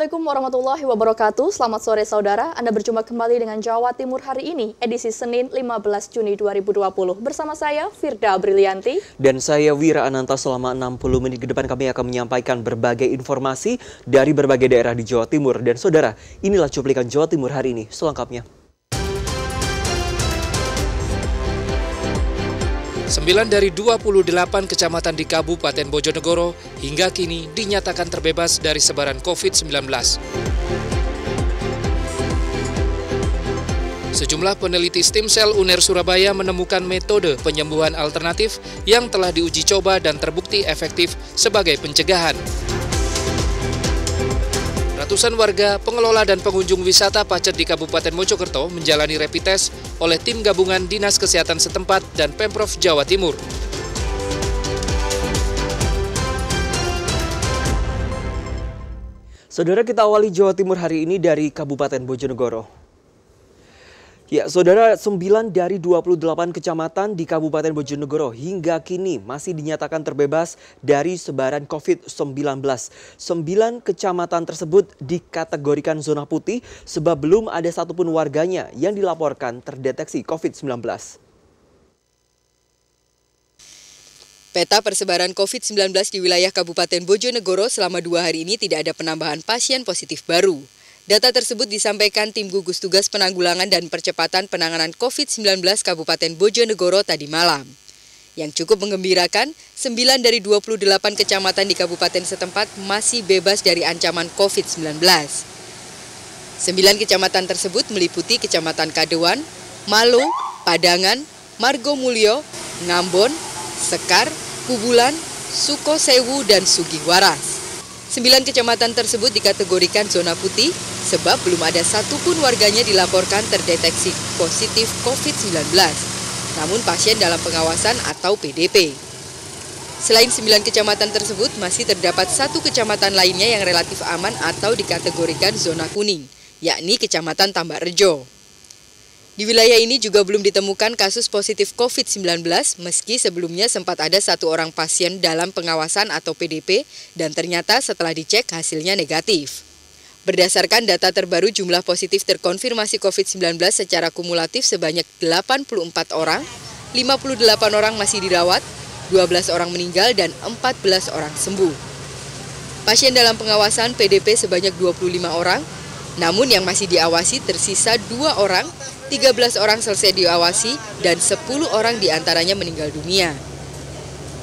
Assalamualaikum warahmatullahi wabarakatuh. Selamat sore saudara. Anda berjumpa kembali dengan Jawa Timur hari ini, edisi Senin 15 Juni 2020. Bersama saya Firda Brilianti dan saya Wira Ananta selama 60 menit ke depan kami akan menyampaikan berbagai informasi dari berbagai daerah di Jawa Timur dan saudara, inilah cuplikan Jawa Timur hari ini selengkapnya. 9 dari 28 kecamatan di Kabupaten Bojonegoro hingga kini dinyatakan terbebas dari sebaran COVID-19. Sejumlah peneliti stem cell UNER Surabaya menemukan metode penyembuhan alternatif yang telah diuji coba dan terbukti efektif sebagai pencegahan. Ratusan warga, pengelola dan pengunjung wisata Pacet di Kabupaten Mojokerto menjalani rapid test oleh tim gabungan Dinas Kesehatan setempat dan Pemprov Jawa Timur. Saudara kita awali Jawa Timur hari ini dari Kabupaten Bojonegoro. Ya, Saudara, 9 dari 28 kecamatan di Kabupaten Bojonegoro hingga kini masih dinyatakan terbebas dari sebaran COVID-19. 9 kecamatan tersebut dikategorikan zona putih sebab belum ada satupun warganya yang dilaporkan terdeteksi COVID-19. Peta persebaran COVID-19 di wilayah Kabupaten Bojonegoro selama dua hari ini tidak ada penambahan pasien positif baru. Data tersebut disampaikan tim gugus tugas penanggulangan dan percepatan penanganan COVID-19 Kabupaten Bojonegoro tadi malam. Yang cukup mengembirakan, 9 dari 28 kecamatan di kabupaten setempat masih bebas dari ancaman COVID-19. 9 kecamatan tersebut meliputi Kecamatan Kadewan, Malu, Padangan, Margomulyo, Ngambon, Sekar, Kubulan, Sukosewu, dan Sugiwaras. Sembilan kecamatan tersebut dikategorikan zona putih sebab belum ada satupun warganya dilaporkan terdeteksi positif COVID-19, namun pasien dalam pengawasan atau PDP. Selain sembilan kecamatan tersebut, masih terdapat satu kecamatan lainnya yang relatif aman atau dikategorikan zona kuning, yakni Kecamatan Tambak Rejo. Di wilayah ini juga belum ditemukan kasus positif COVID-19 meski sebelumnya sempat ada satu orang pasien dalam pengawasan atau PDP dan ternyata setelah dicek hasilnya negatif. Berdasarkan data terbaru jumlah positif terkonfirmasi COVID-19 secara kumulatif sebanyak 84 orang, 58 orang masih dirawat, 12 orang meninggal dan 14 orang sembuh. Pasien dalam pengawasan PDP sebanyak 25 orang, namun yang masih diawasi tersisa dua orang 13 orang selesai diawasi dan 10 orang diantaranya meninggal dunia.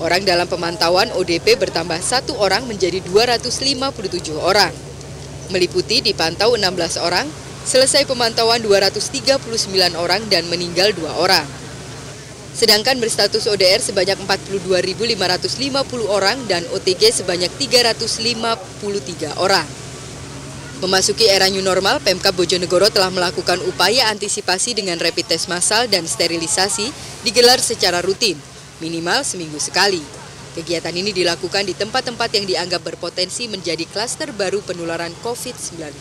Orang dalam pemantauan ODP bertambah satu orang menjadi 257 orang. Meliputi dipantau 16 orang, selesai pemantauan 239 orang dan meninggal dua orang. Sedangkan berstatus ODR sebanyak 42.550 orang dan OTG sebanyak 353 orang. Memasuki era new normal, Pemkab Bojonegoro telah melakukan upaya antisipasi dengan rapid test massal dan sterilisasi digelar secara rutin, minimal seminggu sekali. Kegiatan ini dilakukan di tempat-tempat yang dianggap berpotensi menjadi klaster baru penularan COVID-19.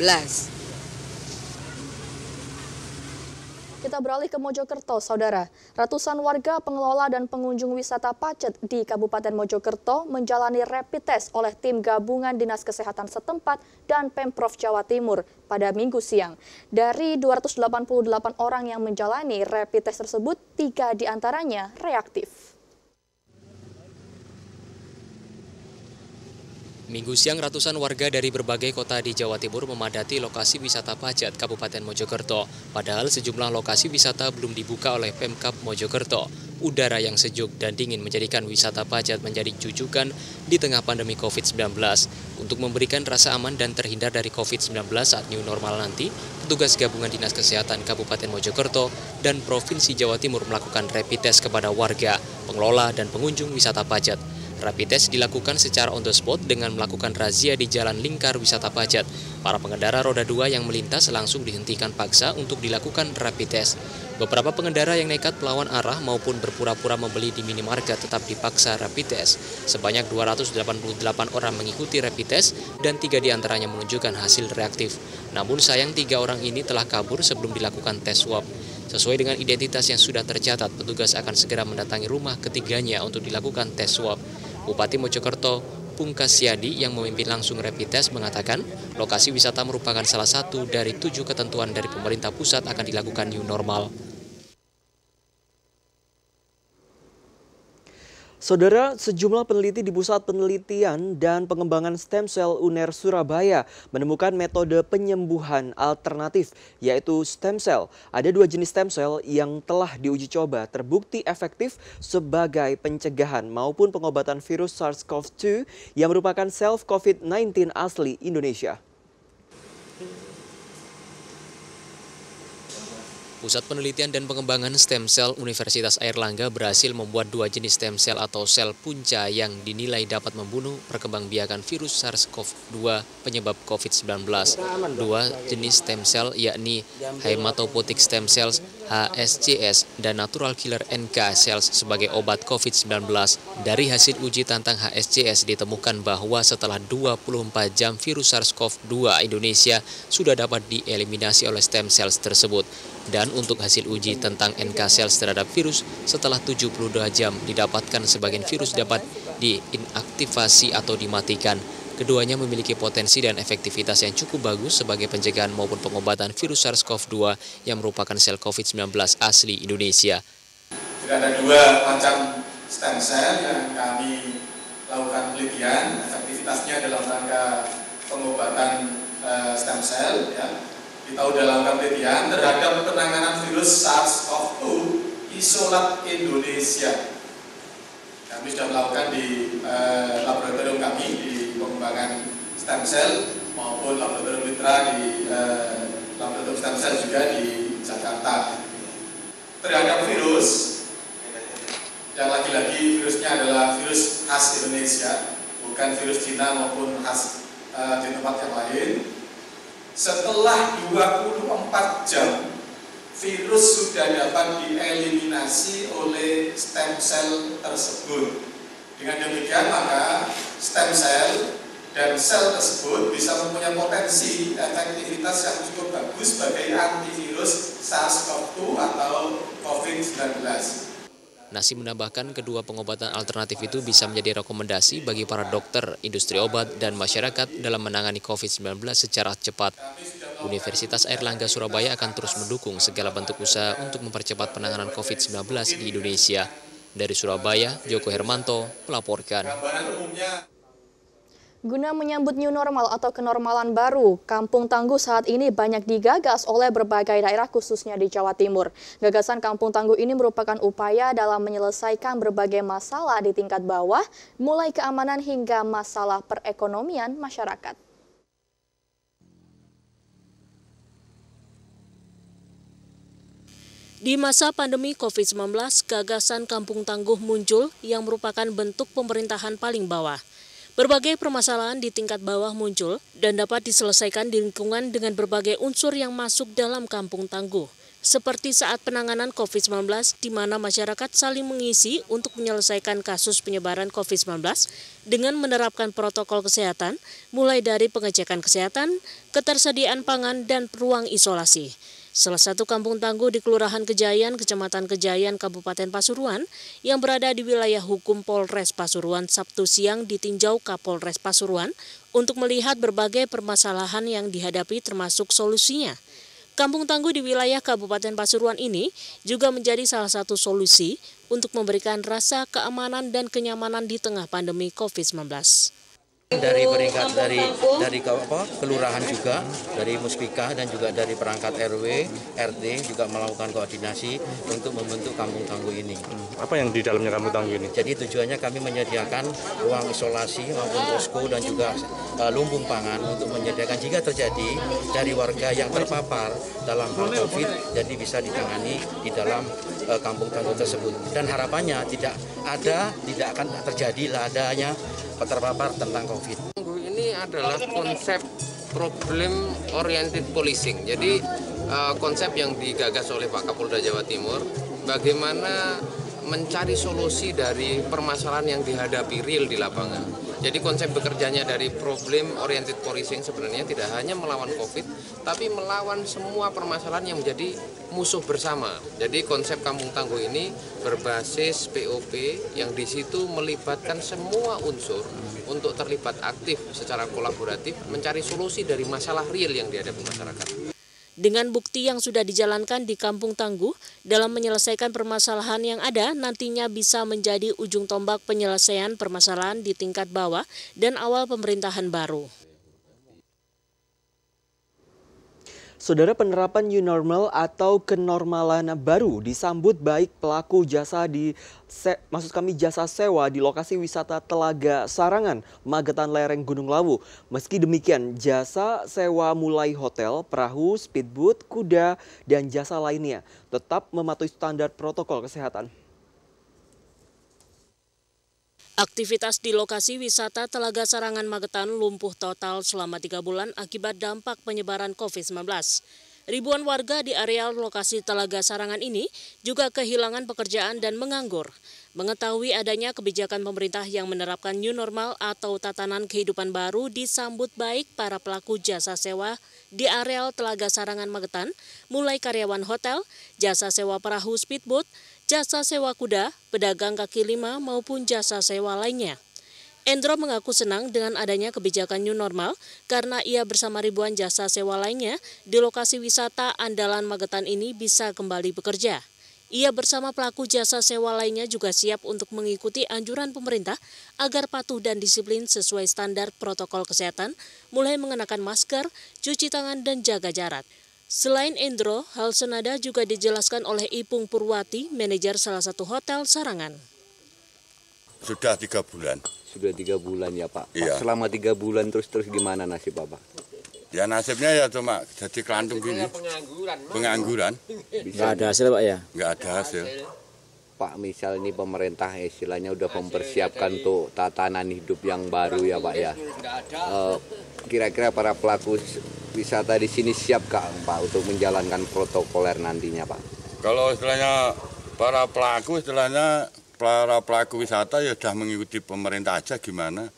Kita beralih ke Mojokerto, Saudara. Ratusan warga, pengelola, dan pengunjung wisata Pacet di Kabupaten Mojokerto menjalani rapid test oleh tim gabungan Dinas Kesehatan setempat dan Pemprov Jawa Timur pada minggu siang. Dari 288 orang yang menjalani rapid test tersebut, tiga diantaranya reaktif. Minggu siang ratusan warga dari berbagai kota di Jawa Timur memadati lokasi wisata Pajat Kabupaten Mojokerto. Padahal sejumlah lokasi wisata belum dibuka oleh Pemkap Mojokerto. Udara yang sejuk dan dingin menjadikan wisata Pajat menjadi cucukan di tengah pandemi COVID-19. Untuk memberikan rasa aman dan terhindar dari COVID-19 saat new normal nanti, petugas gabungan Dinas Kesehatan Kabupaten Mojokerto dan Provinsi Jawa Timur melakukan rapid test kepada warga, pengelola, dan pengunjung wisata Pajat. Rapid test dilakukan secara on the spot dengan melakukan razia di Jalan Lingkar Wisata Pajat. Para pengendara roda dua yang melintas langsung dihentikan paksa untuk dilakukan rapid test. Beberapa pengendara yang nekat melawan arah maupun berpura-pura membeli di minimarket tetap dipaksa rapid test. Sebanyak 288 orang mengikuti rapid test dan tiga diantaranya menunjukkan hasil reaktif. Namun sayang tiga orang ini telah kabur sebelum dilakukan tes swab. Sesuai dengan identitas yang sudah tercatat, petugas akan segera mendatangi rumah ketiganya untuk dilakukan tes swab. Bupati Mojokerto Pungkas Yadi yang memimpin langsung rapid test mengatakan lokasi wisata merupakan salah satu dari tujuh ketentuan dari pemerintah pusat akan dilakukan new normal. Saudara, sejumlah peneliti di Pusat Penelitian dan Pengembangan Stem Cell UNER Surabaya menemukan metode penyembuhan alternatif, yaitu stem cell. Ada dua jenis stem cell yang telah diuji coba terbukti efektif sebagai pencegahan maupun pengobatan virus SARS-CoV-2 yang merupakan self-COVID-19 asli Indonesia. Pusat Penelitian dan Pengembangan Stem Cell Universitas Airlangga berhasil membuat dua jenis stem cell atau sel punca yang dinilai dapat membunuh perkembangbiakan virus SARS-CoV-2 penyebab COVID-19. Dua jenis stem cell yakni hematopoietic stem cells HSCS dan natural killer NK cells sebagai obat COVID-19. Dari hasil uji tantang HSCS ditemukan bahwa setelah 24 jam virus SARS-CoV-2 Indonesia sudah dapat dieliminasi oleh stem cells tersebut dan untuk hasil uji tentang NK cells terhadap virus setelah 72 jam didapatkan sebagian virus dapat diinaktivasi atau dimatikan. Keduanya memiliki potensi dan efektivitas yang cukup bagus sebagai pencegahan maupun pengobatan virus SARS-CoV-2 yang merupakan sel COVID-19 asli Indonesia. Jadi ada dua macam stem cell yang kami lakukan penelitian, efektivitasnya dalam rangka pengobatan eh, stem cell, ya, kita udah lakukan penelitian terhadap penanganan virus SARS-CoV-2 isolat Indonesia. Kami sudah melakukan di eh, laboratorium kami di pengembangan stem cell maupun laboratorium mitra di eh, laboratorium stem cell juga di Jakarta. Terhadap virus yang lagi-lagi virusnya adalah virus khas Indonesia, bukan virus Cina maupun khas eh, di tempat yang lain setelah 24 jam virus sudah dapat dieliminasi oleh stem cell tersebut. Dengan demikian maka stem cell dan sel tersebut bisa mempunyai potensi efektivitas yang cukup bagus sebagai antivirus SARS-CoV-2 atau COVID-19. Nasi menambahkan kedua pengobatan alternatif itu bisa menjadi rekomendasi bagi para dokter, industri obat, dan masyarakat dalam menangani COVID-19 secara cepat. Universitas Airlangga Surabaya akan terus mendukung segala bentuk usaha untuk mempercepat penanganan COVID-19 di Indonesia. Dari Surabaya, Joko Hermanto melaporkan. Guna menyambut new normal atau kenormalan baru, Kampung Tangguh saat ini banyak digagas oleh berbagai daerah khususnya di Jawa Timur. Gagasan Kampung Tangguh ini merupakan upaya dalam menyelesaikan berbagai masalah di tingkat bawah, mulai keamanan hingga masalah perekonomian masyarakat. Di masa pandemi COVID-19, gagasan Kampung Tangguh muncul yang merupakan bentuk pemerintahan paling bawah – Berbagai permasalahan di tingkat bawah muncul dan dapat diselesaikan di lingkungan dengan berbagai unsur yang masuk dalam kampung tangguh, seperti saat penanganan COVID-19 di mana masyarakat saling mengisi untuk menyelesaikan kasus penyebaran COVID-19 dengan menerapkan protokol kesehatan, mulai dari pengecekan kesehatan, ketersediaan pangan, dan ruang isolasi. Salah satu kampung tangguh di Kelurahan Kejayan, Kecamatan Kejayan, Kabupaten Pasuruan yang berada di wilayah hukum Polres Pasuruan Sabtu siang ditinjau Kapolres Pasuruan untuk melihat berbagai permasalahan yang dihadapi termasuk solusinya. Kampung tangguh di wilayah Kabupaten Pasuruan ini juga menjadi salah satu solusi untuk memberikan rasa keamanan dan kenyamanan di tengah pandemi COVID-19 dari oh, peringkat dari dari apa, kelurahan juga dari Muspika dan juga dari perangkat RW RT juga melakukan koordinasi untuk membentuk kampung tangguh ini. Hmm, apa yang di dalamnya kampung tangguh ini? Jadi tujuannya kami menyediakan ruang isolasi maupun posko dan juga uh, lumbung pangan untuk menyediakan jika terjadi dari warga yang terpapar dalam hal COVID jadi bisa ditangani di dalam Eh, kampung tangguh tersebut. Dan harapannya tidak ada, tidak akan terjadi adanya terpapar tentang COVID. Ini adalah konsep problem oriented policing. Jadi eh, konsep yang digagas oleh Pak Kapolda Jawa Timur, bagaimana mencari solusi dari permasalahan yang dihadapi real di lapangan. Jadi konsep bekerjanya dari problem oriented policing sebenarnya tidak hanya melawan COVID, tapi melawan semua permasalahan yang menjadi musuh bersama. Jadi konsep Kampung Tangguh ini berbasis POP yang di situ melibatkan semua unsur untuk terlibat aktif secara kolaboratif mencari solusi dari masalah real yang dihadapi masyarakat. Dengan bukti yang sudah dijalankan di Kampung Tangguh, dalam menyelesaikan permasalahan yang ada, nantinya bisa menjadi ujung tombak penyelesaian permasalahan di tingkat bawah dan awal pemerintahan baru. Saudara penerapan new normal atau kenormalan baru disambut baik pelaku jasa di se, maksud kami jasa sewa di lokasi wisata Telaga Sarangan, Magetan Lereng Gunung Lawu. Meski demikian, jasa sewa mulai hotel, perahu, speedboat, kuda dan jasa lainnya tetap mematuhi standar protokol kesehatan. Aktivitas di lokasi wisata Telaga Sarangan Magetan lumpuh total selama tiga bulan akibat dampak penyebaran COVID-19. Ribuan warga di areal lokasi Telaga Sarangan ini juga kehilangan pekerjaan dan menganggur. Mengetahui adanya kebijakan pemerintah yang menerapkan new normal atau tatanan kehidupan baru disambut baik para pelaku jasa sewa di areal Telaga Sarangan Magetan, mulai karyawan hotel, jasa sewa perahu speedboat, jasa sewa kuda, pedagang kaki lima maupun jasa sewa lainnya. Endro mengaku senang dengan adanya kebijakan new normal karena ia bersama ribuan jasa sewa lainnya di lokasi wisata andalan Magetan ini bisa kembali bekerja. Ia bersama pelaku jasa sewa lainnya juga siap untuk mengikuti anjuran pemerintah agar patuh dan disiplin sesuai standar protokol kesehatan, mulai mengenakan masker, cuci tangan, dan jaga jarak. Selain Endro, hal senada juga dijelaskan oleh Ipung Purwati, manajer salah satu hotel Sarangan. Sudah tiga bulan. Sudah tiga bulan ya Pak. Iya. Pak selama tiga bulan terus-terus gimana nasib Bapak? Ya nasibnya ya cuma jadi kelantung gini. Pengangguran. Pengangguran. Enggak ada hasil Pak ya? Enggak ada hasil. Pak misal ini pemerintah istilahnya udah mempersiapkan untuk tatanan hidup yang baru ya Pak ya. Eh, kira-kira e, para pelaku wisata di sini siap Kak, Pak untuk menjalankan protokoler nantinya Pak? Kalau istilahnya para pelaku istilahnya para pelaku wisata ya sudah mengikuti pemerintah aja gimana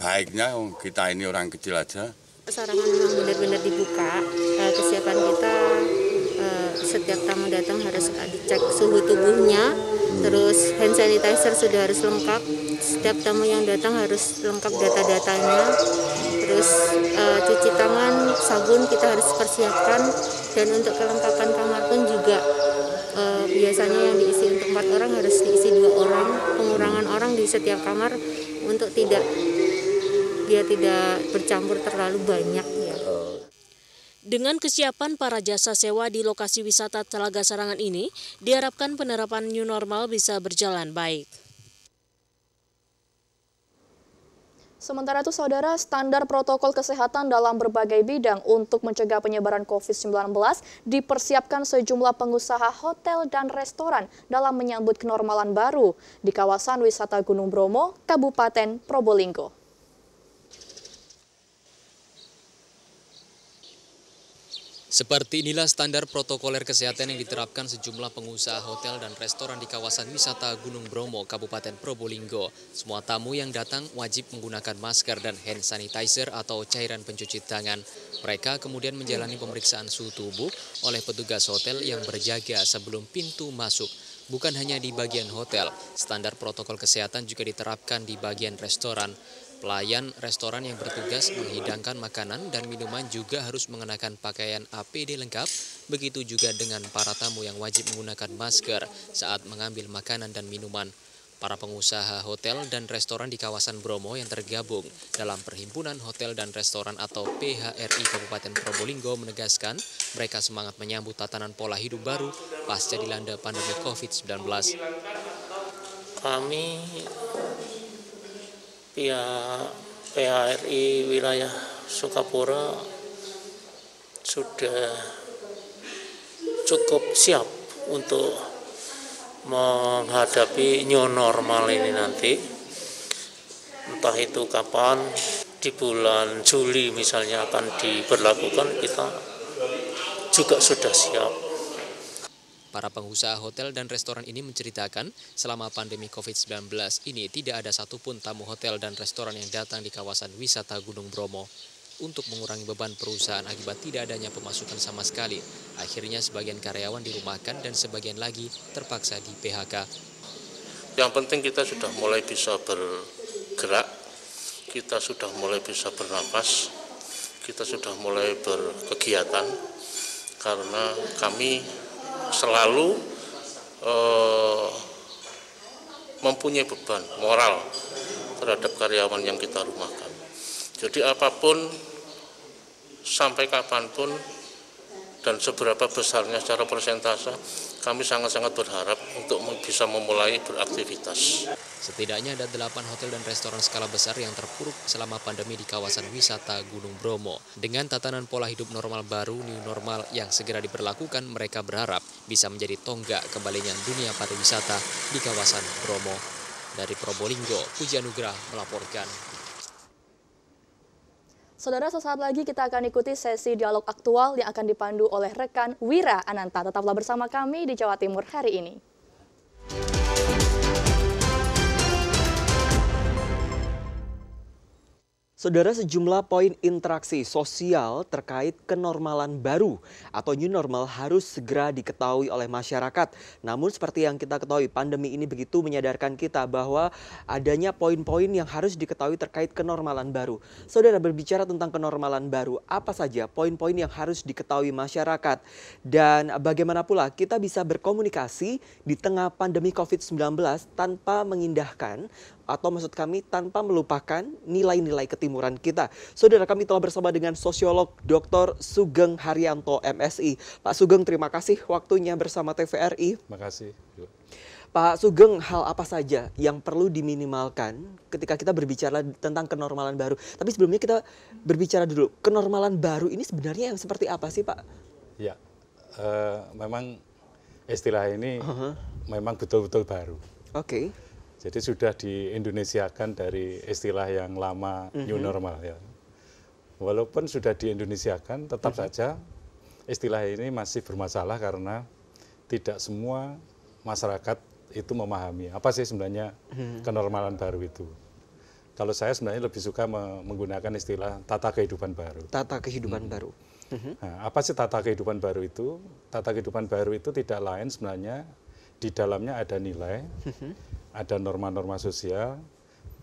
baiknya oh, kita ini orang kecil aja sarangan memang benar-benar dibuka eh, kesiapan kita eh, setiap tamu datang harus eh, dicek suhu tubuhnya terus hand sanitizer sudah harus lengkap setiap tamu yang datang harus lengkap data-datanya harus uh, eh, cuci tangan, sabun kita harus persiapkan dan untuk kelengkapan kamar pun juga uh, biasanya yang diisi untuk empat orang harus diisi dua orang, pengurangan orang di setiap kamar untuk tidak dia tidak bercampur terlalu banyak ya. Dengan kesiapan para jasa sewa di lokasi wisata Telaga Sarangan ini, diharapkan penerapan new normal bisa berjalan baik. Sementara itu, saudara, standar protokol kesehatan dalam berbagai bidang untuk mencegah penyebaran COVID-19 dipersiapkan sejumlah pengusaha hotel dan restoran dalam menyambut kenormalan baru di kawasan wisata Gunung Bromo, Kabupaten Probolinggo. Seperti inilah standar protokoler kesehatan yang diterapkan sejumlah pengusaha hotel dan restoran di kawasan wisata Gunung Bromo, Kabupaten Probolinggo. Semua tamu yang datang wajib menggunakan masker dan hand sanitizer atau cairan pencuci tangan. Mereka kemudian menjalani pemeriksaan suhu tubuh oleh petugas hotel yang berjaga sebelum pintu masuk. Bukan hanya di bagian hotel, standar protokol kesehatan juga diterapkan di bagian restoran. Pelayan restoran yang bertugas menghidangkan makanan dan minuman juga harus mengenakan pakaian APD lengkap, begitu juga dengan para tamu yang wajib menggunakan masker saat mengambil makanan dan minuman. Para pengusaha hotel dan restoran di kawasan Bromo yang tergabung dalam Perhimpunan Hotel dan Restoran atau PHRI Kabupaten Probolinggo menegaskan mereka semangat menyambut tatanan pola hidup baru pasca dilanda pandemi COVID-19. Kami pihak PHRI wilayah Sukapura sudah cukup siap untuk menghadapi new normal ini nanti entah itu kapan di bulan Juli misalnya akan diberlakukan kita juga sudah siap Para pengusaha hotel dan restoran ini menceritakan selama pandemi COVID-19 ini tidak ada satupun tamu hotel dan restoran yang datang di kawasan wisata Gunung Bromo. Untuk mengurangi beban perusahaan akibat tidak adanya pemasukan sama sekali, akhirnya sebagian karyawan dirumahkan dan sebagian lagi terpaksa di PHK. Yang penting kita sudah mulai bisa bergerak, kita sudah mulai bisa bernapas, kita sudah mulai berkegiatan, karena kami selalu eh, mempunyai beban moral terhadap karyawan yang kita rumahkan. Jadi apapun sampai kapanpun dan seberapa besarnya secara persentase, kami sangat-sangat berharap untuk bisa memulai beraktivitas. Setidaknya ada delapan hotel dan restoran skala besar yang terpuruk selama pandemi di kawasan wisata Gunung Bromo. Dengan tatanan pola hidup normal baru, new normal yang segera diberlakukan, mereka berharap bisa menjadi tonggak kembalinya dunia pariwisata di kawasan Bromo. Dari Probolinggo, Puji Anugrah melaporkan. Saudara, sesaat lagi kita akan ikuti sesi dialog aktual yang akan dipandu oleh rekan Wira Ananta. Tetaplah bersama kami di Jawa Timur hari ini. Saudara sejumlah poin interaksi sosial terkait kenormalan baru atau new normal harus segera diketahui oleh masyarakat. Namun seperti yang kita ketahui pandemi ini begitu menyadarkan kita bahwa adanya poin-poin yang harus diketahui terkait kenormalan baru. Saudara berbicara tentang kenormalan baru, apa saja poin-poin yang harus diketahui masyarakat dan bagaimana pula kita bisa berkomunikasi di tengah pandemi Covid-19 tanpa mengindahkan atau maksud kami tanpa melupakan nilai-nilai ketimuran kita. Saudara kami telah bersama dengan sosiolog Dr. Sugeng Haryanto MSI. Pak Sugeng terima kasih waktunya bersama TVRI. Terima kasih. Pak Sugeng, hal apa saja yang perlu diminimalkan ketika kita berbicara tentang kenormalan baru? Tapi sebelumnya kita berbicara dulu, kenormalan baru ini sebenarnya yang seperti apa sih Pak? Ya, uh, memang istilah ini uh -huh. memang betul-betul baru. Oke. Okay jadi sudah diindonesiakan dari istilah yang lama mm -hmm. new normal ya. Walaupun sudah diindonesiakan, tetap mm -hmm. saja istilah ini masih bermasalah karena tidak semua masyarakat itu memahami apa sih sebenarnya mm -hmm. kenormalan baru itu. Kalau saya sebenarnya lebih suka menggunakan istilah tata kehidupan baru. Tata kehidupan hmm. baru. Mhm. Nah, apa sih tata kehidupan baru itu? Tata kehidupan baru itu tidak lain sebenarnya di dalamnya ada nilai. Mhm ada norma-norma sosial,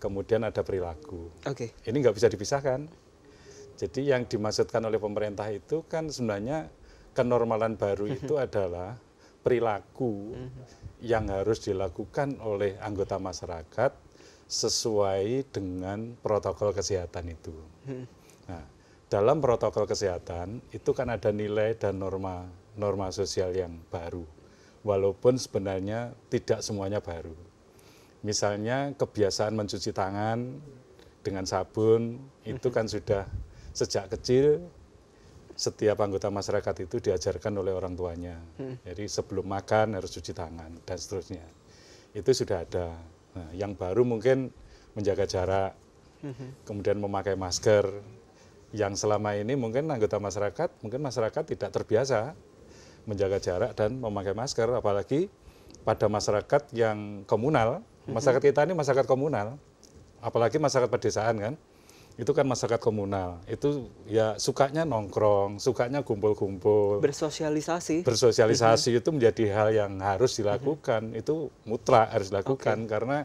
kemudian ada perilaku. Oke. Okay. Ini nggak bisa dipisahkan. Jadi yang dimaksudkan oleh pemerintah itu kan sebenarnya kenormalan baru itu adalah perilaku mhm. yang harus dilakukan oleh anggota masyarakat sesuai dengan protokol kesehatan itu. Mhm. Nah, dalam protokol kesehatan itu kan ada nilai dan norma norma sosial yang baru. Walaupun sebenarnya tidak semuanya baru misalnya kebiasaan mencuci tangan dengan sabun itu mhm. kan sudah sejak kecil setiap anggota masyarakat itu diajarkan oleh orang tuanya. Hmm. Jadi sebelum makan harus cuci tangan dan seterusnya. Itu sudah ada. Nah, yang baru mungkin menjaga jarak, mhm. kemudian memakai masker. Yang selama ini mungkin anggota masyarakat, mungkin masyarakat tidak terbiasa menjaga jarak dan memakai masker, apalagi pada masyarakat yang komunal Masyarakat kita ini masyarakat komunal, apalagi masyarakat pedesaan kan. Itu kan masyarakat komunal. Itu ya sukanya nongkrong, sukanya kumpul-kumpul. Bersosialisasi. Bersosialisasi mm-hmm. itu menjadi hal yang harus mm-hmm. dilakukan. Itu mutlak harus dilakukan okay. karena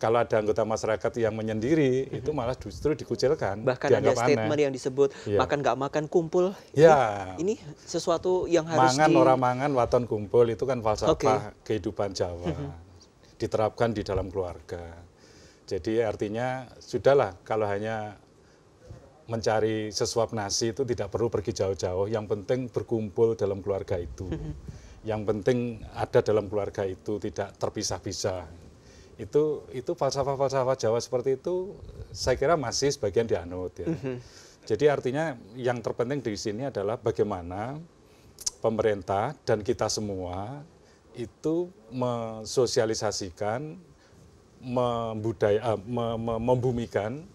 kalau ada anggota masyarakat yang menyendiri mm-hmm. itu malah justru dikucilkan. Bahkan ada statement aneh. yang disebut yeah. makan nggak makan kumpul. Yeah. Ini, sesuatu yang harus mangan di... orang mangan waton kumpul itu kan falsafah okay. kehidupan Jawa diterapkan di dalam keluarga. Jadi artinya sudahlah kalau hanya mencari sesuap nasi itu tidak perlu pergi jauh-jauh. Yang penting berkumpul dalam keluarga itu. Mm-hmm. Yang penting ada dalam keluarga itu tidak terpisah-pisah. Itu itu falsafah-falsafah Jawa seperti itu saya kira masih sebagian dianut ya. Mm-hmm. Jadi artinya yang terpenting di sini adalah bagaimana pemerintah dan kita semua itu mensosialisasikan, membudaya, eh, membumikan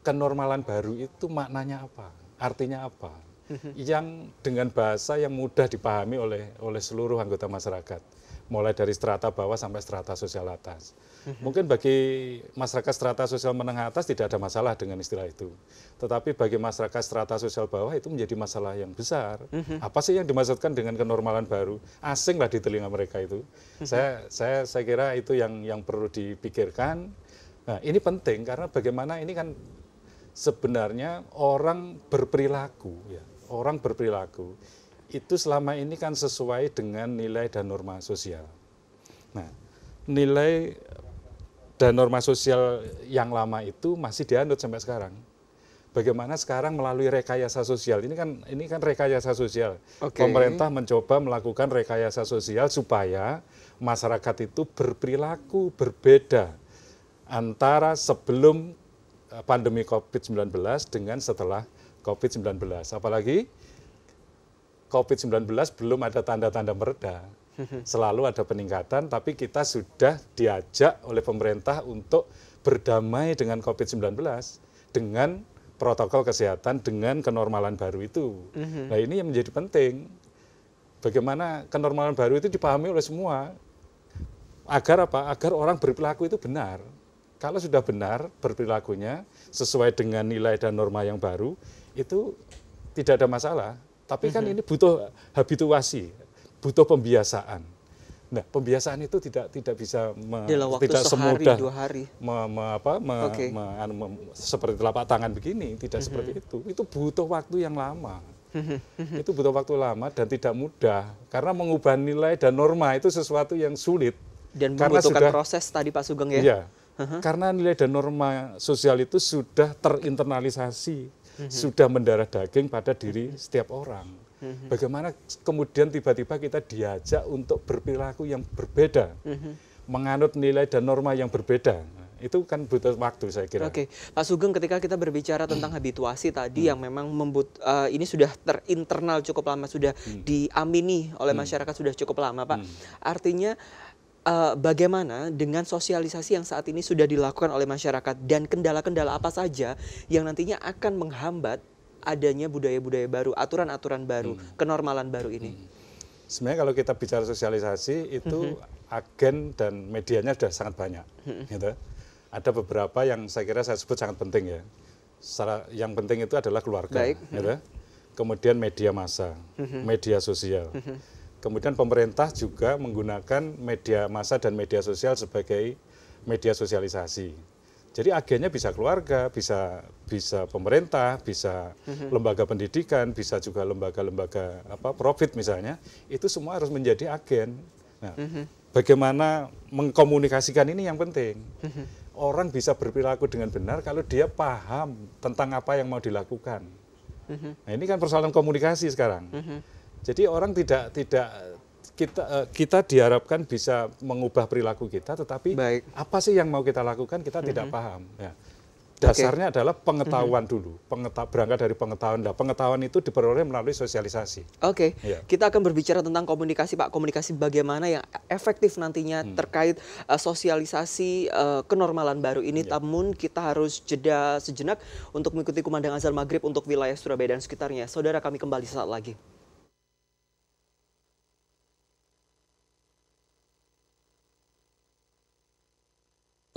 kenormalan baru itu maknanya apa, artinya apa, mhm. yang dengan bahasa yang mudah dipahami oleh oleh seluruh anggota masyarakat, mulai dari strata bawah sampai strata sosial atas. Mungkin bagi masyarakat strata sosial menengah atas tidak ada masalah dengan istilah itu. Tetapi bagi masyarakat strata sosial bawah itu menjadi masalah yang besar. Mhm. Apa sih yang dimaksudkan dengan kenormalan baru? Asinglah di telinga mereka itu. Mhm. Saya saya saya kira itu yang yang perlu dipikirkan. Nah, ini penting karena bagaimana ini kan sebenarnya orang berperilaku ya. Orang berperilaku itu selama ini kan sesuai dengan nilai dan norma sosial. Nah, nilai dan norma sosial yang lama itu masih dianut sampai sekarang. Bagaimana sekarang melalui rekayasa sosial ini kan ini kan rekayasa sosial. Okay. Pemerintah mencoba melakukan rekayasa sosial supaya masyarakat itu berperilaku berbeda antara sebelum eh, pandemi Covid-19 dengan setelah Covid-19. Apalagi Covid-19 belum ada tanda-tanda meredah. Selalu ada peningkatan, tapi kita sudah diajak oleh pemerintah untuk berdamai dengan COVID-19 dengan protokol kesehatan dengan kenormalan baru itu. Mhm. Nah ini yang menjadi penting. Bagaimana kenormalan baru itu dipahami oleh semua agar apa? Agar orang berperilaku itu benar. Kalau sudah benar berperilakunya sesuai dengan nilai dan norma yang baru itu tidak ada masalah. Tapi kan mm-hmm. ini butuh habituasi, butuh pembiasaan. Nah, pembiasaan itu tidak tidak bisa me, Dalam waktu tidak sehari, semudah dua hari. Me, me, apa, me, okay. me, anu, me, seperti telapak tangan begini, tidak mm -hmm. seperti itu. Itu butuh waktu yang lama. Mhm, mhm. itu butuh waktu lama dan tidak mudah karena mengubah nilai dan norma itu sesuatu yang sulit. Dan karena sudah, proses tadi Pak Sugeng ya. Iya, mhm. karena nilai dan norma sosial itu sudah terinternalisasi, sudah mendarah daging pada diri setiap orang. Mm-hmm. Bagaimana kemudian tiba-tiba kita diajak untuk berperilaku yang berbeda, mm-hmm. menganut nilai dan norma yang berbeda itu kan butuh waktu saya kira. Oke, Pak Sugeng ketika kita berbicara tentang hmm. habituasi tadi hmm. yang memang membut uh, ini sudah terinternal cukup lama sudah hmm. diamini oleh hmm. masyarakat sudah cukup lama, Pak. Hmm. Artinya uh, bagaimana dengan sosialisasi yang saat ini sudah dilakukan oleh masyarakat dan kendala-kendala apa saja yang nantinya akan menghambat adanya budaya-budaya baru, aturan-aturan baru, hmm. kenormalan baru ini. Hmm. Sebenarnya kalau kita bicara sosialisasi itu hmm. agen dan medianya sudah sangat banyak, hmm. gitu. Ada beberapa yang saya kira saya sebut sangat penting ya. Secara, yang penting itu adalah keluarga, Baik. gitu. Kemudian media massa, hmm. media sosial. Hmm. Kemudian pemerintah juga menggunakan media massa dan media sosial sebagai media sosialisasi jadi agennya bisa keluarga, bisa bisa pemerintah, bisa mhm. lembaga pendidikan, bisa juga lembaga-lembaga apa profit misalnya, itu semua harus menjadi agen. Nah, mhm. bagaimana mengkomunikasikan ini yang penting. Mhm. Orang bisa berperilaku dengan benar kalau dia paham tentang apa yang mau dilakukan. Nah, ini kan persoalan komunikasi sekarang. Jadi orang tidak tidak kita eh, kita diharapkan bisa mengubah perilaku kita, tetapi Baik. apa sih yang mau kita lakukan kita mm -hmm. tidak paham. Ya. Dasarnya okay. adalah pengetahuan mm -hmm. dulu, Pengeta berangkat dari pengetahuan. Nah, pengetahuan itu diperoleh melalui sosialisasi. Oke, okay. ya. kita akan berbicara tentang komunikasi, Pak. Komunikasi bagaimana yang efektif nantinya hmm. terkait uh, sosialisasi uh, kenormalan baru ini. Ya. Namun kita harus jeda sejenak untuk mengikuti kumandang azan maghrib untuk wilayah Surabaya dan sekitarnya. Saudara kami kembali saat lagi.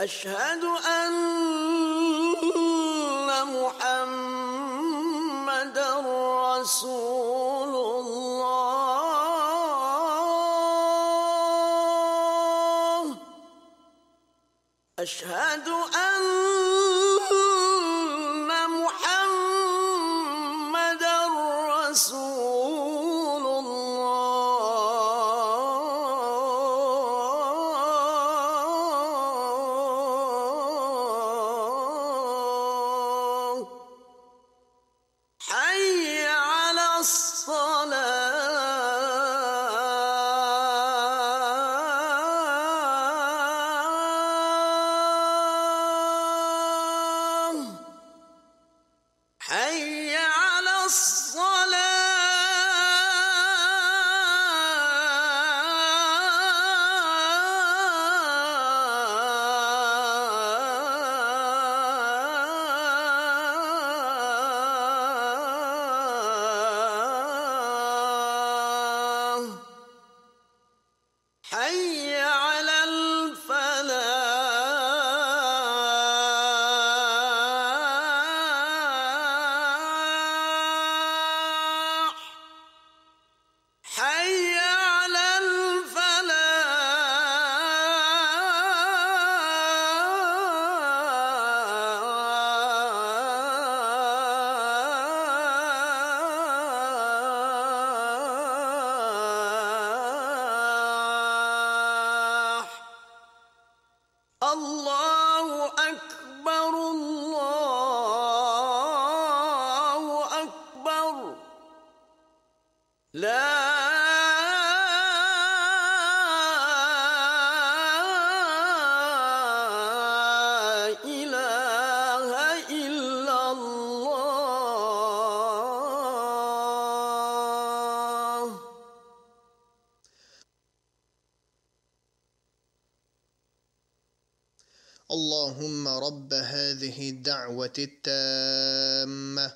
أشهد أن التامة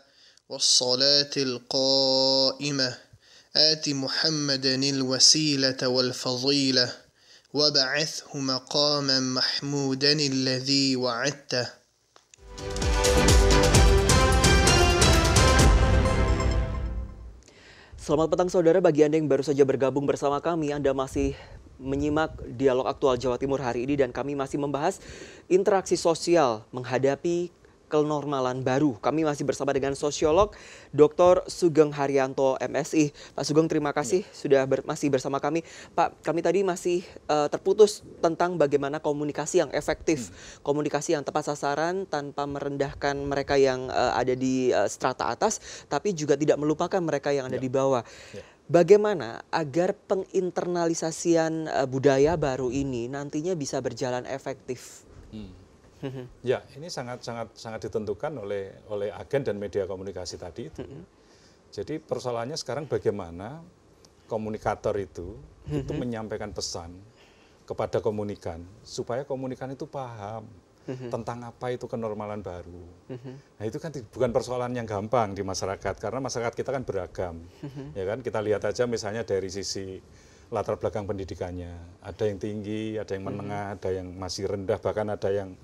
والصلاة القائمة آت محمدا الوسيلة والفضيلة وبعثه مقاما محمودا الذي وعدته Selamat petang saudara bagi Anda yang baru saja bergabung bersama kami Anda masih menyimak dialog aktual Jawa Timur hari ini dan kami masih membahas interaksi sosial menghadapi kenormalan baru. Kami masih bersama dengan sosiolog Dr. Sugeng Haryanto MSI. Pak Sugeng terima kasih ya. sudah ber, masih bersama kami. Pak, kami tadi masih uh, terputus tentang bagaimana komunikasi yang efektif, hmm. komunikasi yang tepat sasaran tanpa merendahkan mereka yang uh, ada di uh, strata atas tapi juga tidak melupakan mereka yang ada ya. di bawah. Ya. Bagaimana agar penginternalisasian budaya baru ini nantinya bisa berjalan efektif? Hmm. Mm-hmm. Ya, ini sangat sangat sangat ditentukan oleh oleh agen dan media komunikasi tadi itu. Mm-hmm. Jadi persoalannya sekarang bagaimana komunikator itu itu mm-hmm. menyampaikan pesan kepada komunikan supaya komunikan itu paham tentang apa itu kenormalan baru. Nah itu kan bukan persoalan yang gampang di masyarakat karena masyarakat kita kan beragam, ya kan kita lihat aja misalnya dari sisi latar belakang pendidikannya ada yang tinggi, ada yang menengah, ada yang masih rendah bahkan ada yang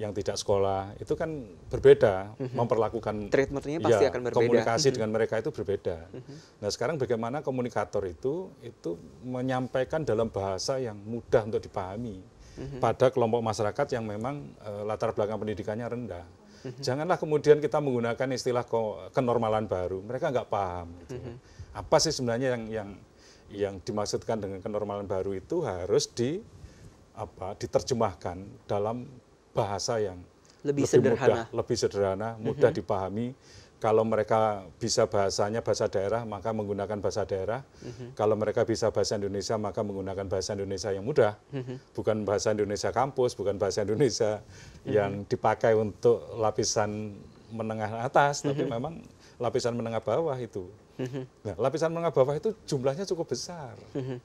yang tidak sekolah itu kan berbeda mm -hmm. memperlakukan treatmentnya iya, pasti ya, akan berbeda komunikasi mm -hmm. dengan mereka itu berbeda mm -hmm. nah sekarang bagaimana komunikator itu itu menyampaikan dalam bahasa yang mudah untuk dipahami mm -hmm. pada kelompok masyarakat yang memang e, latar belakang pendidikannya rendah mm -hmm. janganlah kemudian kita menggunakan istilah kenormalan baru mereka nggak paham gitu. mm -hmm. apa sih sebenarnya yang yang yang dimaksudkan dengan kenormalan baru itu harus di apa diterjemahkan dalam bahasa yang lebih, lebih sederhana. mudah, lebih sederhana, mhm. mudah mm -hmm. dipahami. Kalau mereka bisa bahasanya bahasa daerah, maka menggunakan bahasa daerah. Mm -hmm. Kalau mereka bisa bahasa Indonesia, maka menggunakan bahasa Indonesia yang mudah, mm -hmm. bukan bahasa Indonesia kampus, bukan bahasa Indonesia mm -hmm. yang dipakai untuk lapisan menengah atas, mm -hmm. tapi mhm. memang lapisan menengah bawah itu. Mm -hmm. Nah, lapisan menengah bawah itu jumlahnya cukup besar. Mm -hmm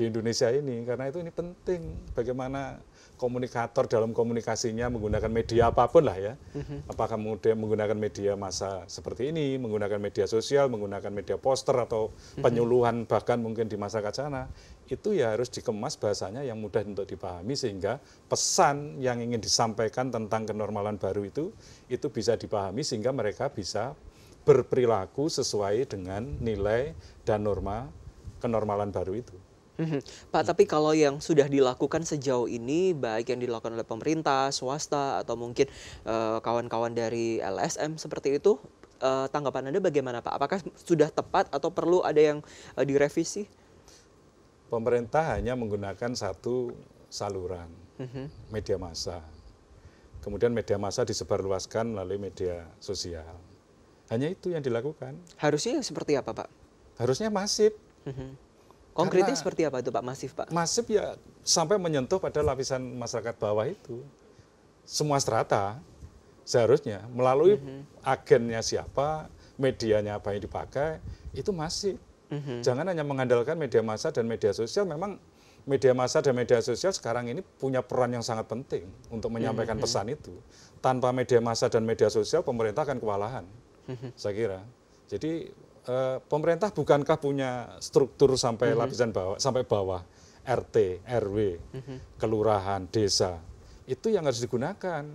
di Indonesia ini karena itu ini penting bagaimana komunikator dalam komunikasinya menggunakan media apapun lah ya mhm. apakah kemudian menggunakan media massa seperti ini menggunakan media sosial menggunakan media poster atau mhm. penyuluhan bahkan mungkin di masa sana itu ya harus dikemas bahasanya yang mudah untuk dipahami sehingga pesan yang ingin disampaikan tentang kenormalan baru itu itu bisa dipahami sehingga mereka bisa berperilaku sesuai dengan nilai dan norma kenormalan baru itu. Mhm. Pak, tapi kalau yang sudah dilakukan sejauh ini, baik yang dilakukan oleh pemerintah, swasta, atau mungkin kawan eh, kawan-kawan dari LSM seperti itu, uh, tanggapan Anda bagaimana Pak? Apakah sudah tepat atau perlu ada yang uh, direvisi? Pemerintah hanya menggunakan satu saluran, mhm. media massa. Kemudian media massa disebarluaskan melalui media sosial. Hanya itu yang dilakukan. Harusnya seperti apa Pak? Harusnya masif. Mm-hmm Konkretnya seperti apa itu Pak Masif Pak? Masif ya sampai menyentuh pada lapisan masyarakat bawah itu. Semua strata seharusnya melalui mm -hmm. agennya siapa, medianya apa yang dipakai, itu masif. Mm -hmm. Jangan hanya mengandalkan media massa dan media sosial. Memang media massa dan media sosial sekarang ini punya peran yang sangat penting untuk menyampaikan mm -hmm. pesan itu. Tanpa media massa dan media sosial, pemerintah akan kewalahan, mm -hmm. saya kira. Jadi Eh, pemerintah bukankah punya struktur sampai mhm. lapisan bawah sampai bawah RT, RW, mm kelurahan, desa. Itu yang harus digunakan.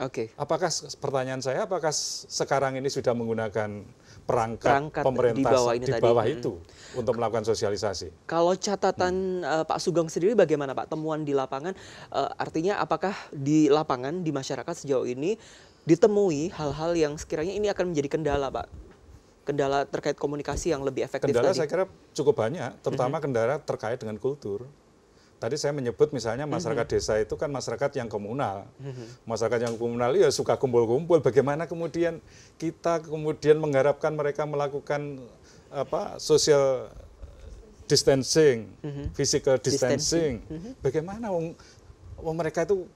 Oke. Okay. Apakah pertanyaan saya apakah sekarang ini sudah menggunakan perangkat, perangkat pemerintah di bawah, ini di bawah tadi. Mhm. itu hmm. untuk melakukan sosialisasi? Kalau catatan hmm. uh, Pak Sugeng sendiri bagaimana Pak temuan di lapangan uh, artinya apakah di lapangan di masyarakat sejauh ini ditemui hal-hal yang sekiranya ini akan menjadi kendala Pak? kendala terkait komunikasi yang lebih efektif kendala tadi? saya kira cukup banyak, terutama mm -hmm. kendala terkait dengan kultur. Tadi saya menyebut misalnya mhm. masyarakat mm -hmm. desa itu kan masyarakat yang komunal. Mm -hmm. Masyarakat yang komunal ya suka kumpul-kumpul. Bagaimana kemudian kita kemudian mengharapkan mereka melakukan apa social distancing, mm -hmm. physical distancing. distancing. Mm -hmm. Bagaimana wong, wong mereka itu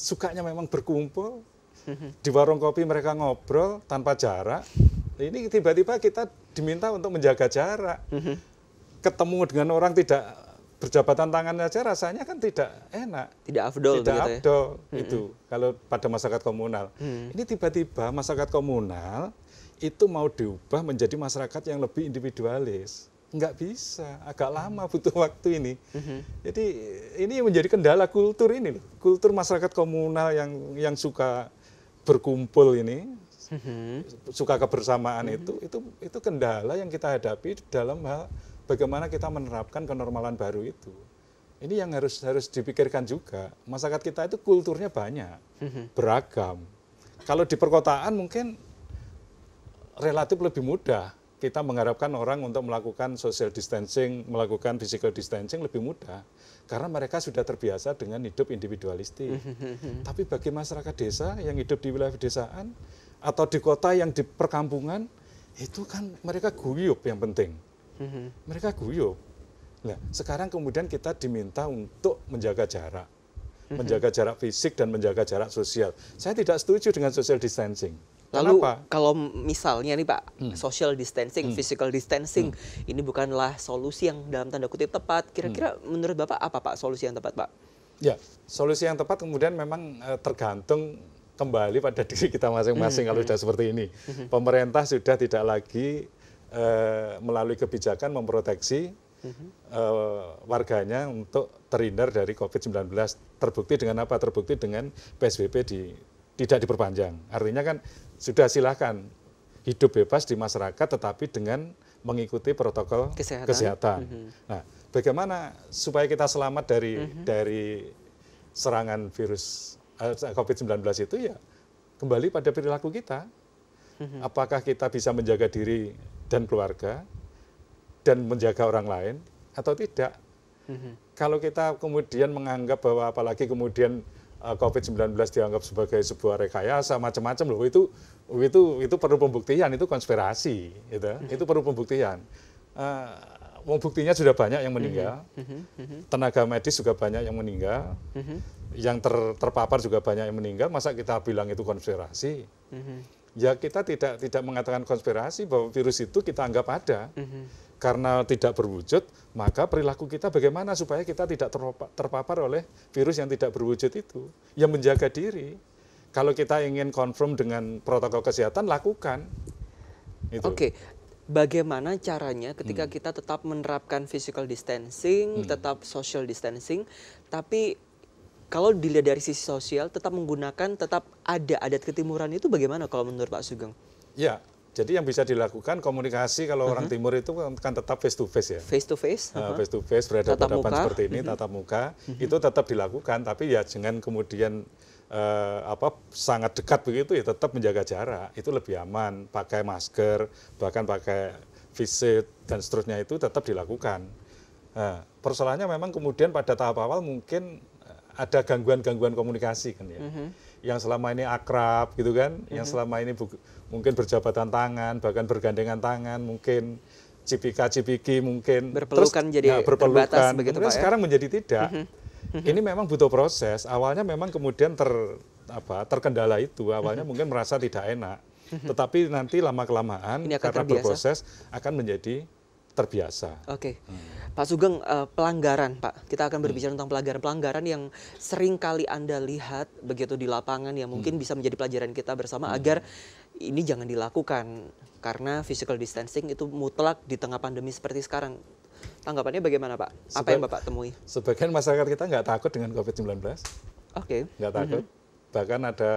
sukanya memang berkumpul, mhm. di warung kopi mereka ngobrol tanpa jarak ini tiba-tiba kita diminta untuk menjaga jarak mm-hmm. ketemu dengan orang tidak berjabatan tangan saja rasanya kan tidak enak. Tidak afdol Tidak ya. afdol ya? itu mm -hmm. kalau pada masyarakat komunal. Mm -hmm. Ini tiba-tiba masyarakat komunal itu mau diubah menjadi masyarakat yang lebih individualis. Nggak bisa, agak lama butuh waktu ini. Mm -hmm. Jadi ini menjadi kendala kultur ini, kultur masyarakat komunal yang yang suka berkumpul ini Mm-hmm. suka kebersamaan mm-hmm. itu itu itu kendala yang kita hadapi dalam hal bagaimana kita menerapkan kenormalan baru itu ini yang harus harus dipikirkan juga masyarakat kita itu kulturnya banyak mm-hmm. beragam kalau di perkotaan mungkin relatif lebih mudah kita mengharapkan orang untuk melakukan social distancing, melakukan physical distancing lebih mudah karena mereka sudah terbiasa dengan hidup individualistik. Tapi bagi masyarakat desa yang hidup di wilayah pedesaan, atau di kota yang di perkampungan itu kan mereka guyup yang penting. Mhm. Mereka guyup. Nah, sekarang kemudian kita diminta untuk menjaga jarak. Mhm. Menjaga jarak fisik dan menjaga jarak sosial. Saya tidak setuju dengan social distancing. Lalu Kenapa? kalau misalnya nih Pak, hmm. social distancing, hmm. physical distancing, hmm. ini bukanlah solusi yang dalam tanda kutip tepat. Kira-kira hmm. menurut Bapak apa Pak solusi yang tepat Pak? Ya, solusi yang tepat kemudian memang eh, tergantung kembali pada diri kita masing-masing kalau mm-hmm. sudah seperti ini. Mm-hmm. Pemerintah sudah tidak lagi uh, melalui kebijakan memproteksi uh, warganya untuk terhindar dari COVID-19. Terbukti dengan apa? Terbukti dengan PSBB di, tidak diperpanjang. Artinya kan sudah silahkan hidup bebas di masyarakat tetapi dengan mengikuti protokol kesehatan. kesehatan. Mm -hmm. Nah, bagaimana supaya kita selamat dari mm -hmm. dari serangan virus Eh, COVID-19 itu ya kembali pada perilaku kita. Mhm. Apakah kita bisa menjaga diri dan keluarga dan menjaga orang lain atau tidak? Mhm. Kalau kita kemudian menganggap bahwa apalagi kemudian eh, COVID-19 dianggap sebagai sebuah rekayasa macam-macam loh itu itu itu perlu pembuktian itu konspirasi gitu. Mhm. Itu perlu pembuktian. Eh, Wong buktinya sudah banyak yang mhm, meninggal, mhm, mhm. tenaga medis juga banyak yang meninggal, yang ter, terpapar juga banyak yang meninggal. Masa kita bilang itu konspirasi? Ya kita tidak tidak mengatakan konspirasi bahwa virus itu kita anggap ada karena tidak berwujud, maka perilaku kita bagaimana supaya kita tidak terpapar oleh virus yang tidak berwujud itu. Yang menjaga diri. Kalau kita ingin confirm dengan protokol kesehatan, lakukan. Oke, okay bagaimana caranya ketika hmm. kita tetap menerapkan physical distancing, hmm. tetap social distancing, tapi kalau dilihat dari sisi sosial tetap menggunakan tetap ada adat ketimuran itu bagaimana kalau menurut Pak Sugeng? Ya, jadi yang bisa dilakukan komunikasi kalau uh-huh. orang mhm. timur itu kan tetap face to face ya. Face to face. Uh-huh. Face to face berhadapan-hadapan seperti ini uh-huh. tatap muka uh-huh. itu tetap dilakukan tapi ya jangan kemudian uh, apa sangat dekat begitu ya tetap menjaga jarak itu lebih aman pakai masker bahkan pakai visit dan seterusnya itu tetap dilakukan. Nah, persoalannya memang kemudian pada tahap awal mungkin eh, ada gangguan-gangguan komunikasi kan ya. Uh-huh yang selama ini akrab gitu kan, yang mhm. selama ini mungkin berjabatan tangan, bahkan bergandengan tangan, mungkin cipika-cipiki mungkin berpelukan terus, jadi ya, berpelukan. terbatas begitu Pak, ya? Sekarang menjadi tidak. Mm-hmm. Mm-hmm. Ini memang butuh proses. Awalnya memang kemudian ter apa terkendala itu. Awalnya mm-hmm. mungkin merasa tidak enak. Mm-hmm. Tetapi nanti lama kelamaan karena terbiasa. berproses akan menjadi terbiasa. Oke, okay. hmm. Pak Sugeng uh, pelanggaran Pak, kita akan berbicara hmm. tentang pelanggaran pelanggaran yang sering kali anda lihat begitu di lapangan yang mungkin hmm. bisa menjadi pelajaran kita bersama hmm. agar ini jangan dilakukan karena physical distancing itu mutlak di tengah pandemi seperti sekarang. Tanggapannya bagaimana Pak? Apa Seba yang Bapak temui? Sebagian masyarakat kita nggak takut dengan COVID-19. Oke. Okay. Nggak takut. -hmm. Bahkan ada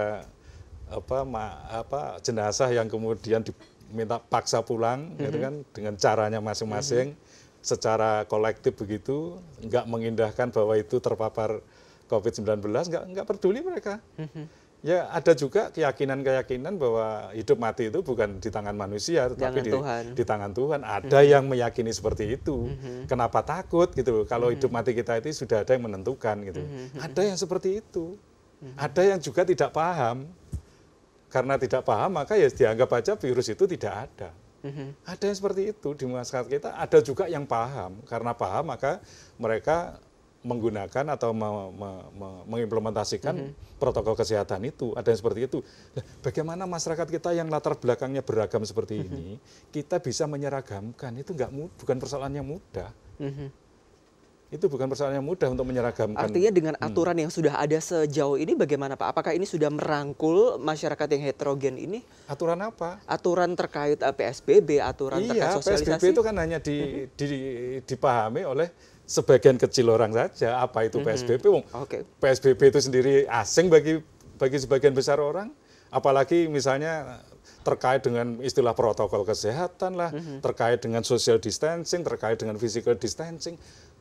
apa apa jenazah yang kemudian di minta paksa pulang gitu mm-hmm. gitu kan dengan caranya masing-masing mm-hmm. secara kolektif begitu nggak mengindahkan bahwa itu terpapar COVID-19 nggak nggak peduli mereka mm-hmm. ya ada juga keyakinan-keyakinan bahwa hidup mati itu bukan di tangan manusia tetapi tangan di, di tangan Tuhan ada mm-hmm. yang meyakini seperti itu mm-hmm. kenapa takut gitu kalau mm-hmm. hidup mati kita itu sudah ada yang menentukan gitu mm-hmm. ada yang seperti itu mm-hmm. ada yang juga tidak paham karena tidak paham maka ya dianggap aja virus itu tidak ada. Mm-hmm. Ada yang seperti itu di masyarakat kita, ada juga yang paham. Karena paham maka mereka menggunakan atau me, me, me, mengimplementasikan mm-hmm. protokol kesehatan itu. Ada yang seperti itu. Bagaimana masyarakat kita yang latar belakangnya beragam seperti mm-hmm. ini, kita bisa menyeragamkan. Itu enggak mudah, bukan persoalan yang mudah. Mm-hmm itu bukan persoalan yang mudah untuk menyeragamkan. Artinya dengan hmm. aturan hmm. yang sudah ada sejauh ini bagaimana Pak? Apakah ini sudah merangkul masyarakat yang heterogen ini? Aturan apa? Aturan terkait eh, PSBB, aturan iya, terkait sosialisasi. PSBB itu kan hanya di, di, dipahami oleh sebagian kecil orang saja apa itu PSBB? -hmm. PSBB. Okay. PSBB itu sendiri asing bagi bagi sebagian besar orang, apalagi misalnya terkait dengan istilah protokol kesehatan lah, -hmm. terkait dengan social distancing, terkait dengan physical distancing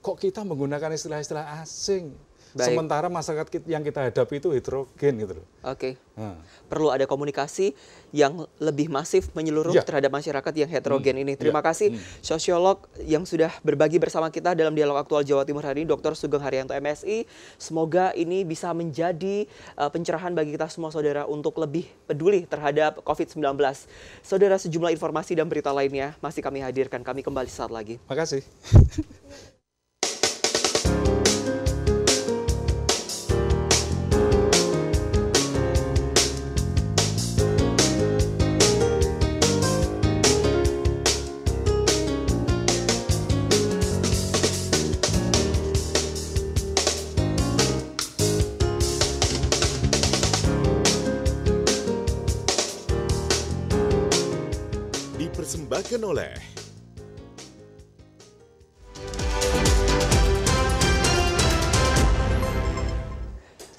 kok kita menggunakan istilah-istilah asing. Baik. Sementara masyarakat yang kita hadapi itu heterogen gitu loh. Oke. Okay. Nah. Hmm. Perlu ada komunikasi yang lebih masif menyeluruh ya. terhadap masyarakat yang heterogen hmm. ini. Terima ya. kasih hmm. sosiolog yang sudah berbagi bersama kita dalam dialog aktual Jawa Timur hari ini, Dr. Sugeng Haryanto MSI. Semoga ini bisa menjadi uh, pencerahan bagi kita semua saudara untuk lebih peduli terhadap COVID-19. Saudara sejumlah informasi dan berita lainnya masih kami hadirkan. Kami kembali saat lagi. Terima kasih. dimakan oleh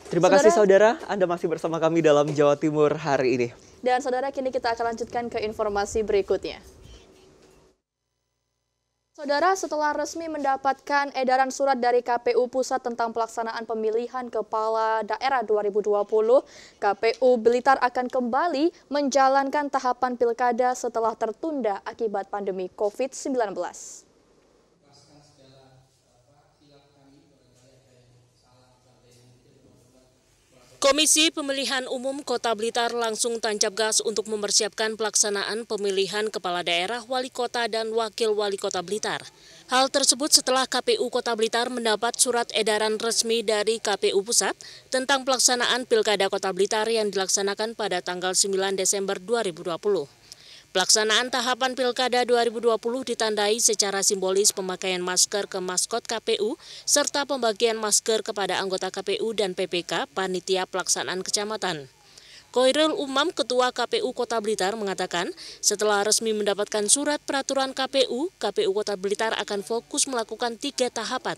Terima saudara, kasih saudara, Anda masih bersama kami dalam Jawa Timur hari ini. Dan saudara, kini kita akan lanjutkan ke informasi berikutnya. Saudara, setelah resmi mendapatkan edaran surat dari KPU Pusat tentang pelaksanaan pemilihan kepala daerah 2020, KPU Blitar akan kembali menjalankan tahapan pilkada setelah tertunda akibat pandemi COVID-19. Komisi Pemilihan Umum Kota Blitar langsung tancap gas untuk mempersiapkan pelaksanaan pemilihan kepala daerah, wali kota, dan wakil wali kota Blitar. Hal tersebut setelah KPU Kota Blitar mendapat surat edaran resmi dari KPU Pusat tentang pelaksanaan Pilkada Kota Blitar yang dilaksanakan pada tanggal 9 Desember 2020. Pelaksanaan tahapan Pilkada 2020 ditandai secara simbolis pemakaian masker ke maskot KPU serta pembagian masker kepada anggota KPU dan PPK, Panitia Pelaksanaan Kecamatan. Koirul Umam, Ketua KPU Kota Blitar, mengatakan setelah resmi mendapatkan surat peraturan KPU, KPU Kota Blitar akan fokus melakukan tiga tahapan,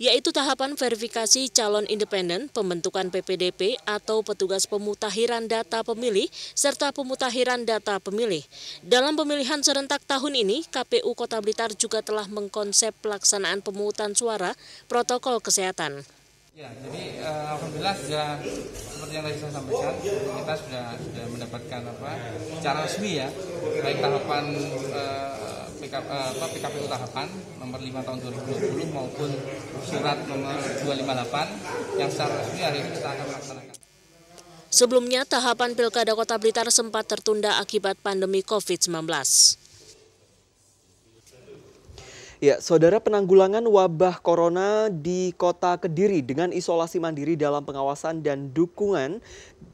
yaitu tahapan verifikasi calon independen, pembentukan PPDP atau petugas pemutahiran data pemilih, serta pemutahiran data pemilih. Dalam pemilihan serentak tahun ini, KPU Kota Blitar juga telah mengkonsep pelaksanaan pemungutan suara protokol kesehatan. Ya, jadi uh, alhamdulillah sudah seperti yang tadi saya sampaikan, kita sudah sudah mendapatkan apa secara resmi ya, baik tahapan uh, eh, PK, uh, eh, PKPU tahapan nomor 5 tahun 2020 maupun surat nomor 258 yang secara resmi hari ini kita akan laksanakan. Sebelumnya, tahapan Pilkada Kota Blitar sempat tertunda akibat pandemi COVID-19. Ya, saudara penanggulangan wabah corona di kota Kediri dengan isolasi mandiri dalam pengawasan dan dukungan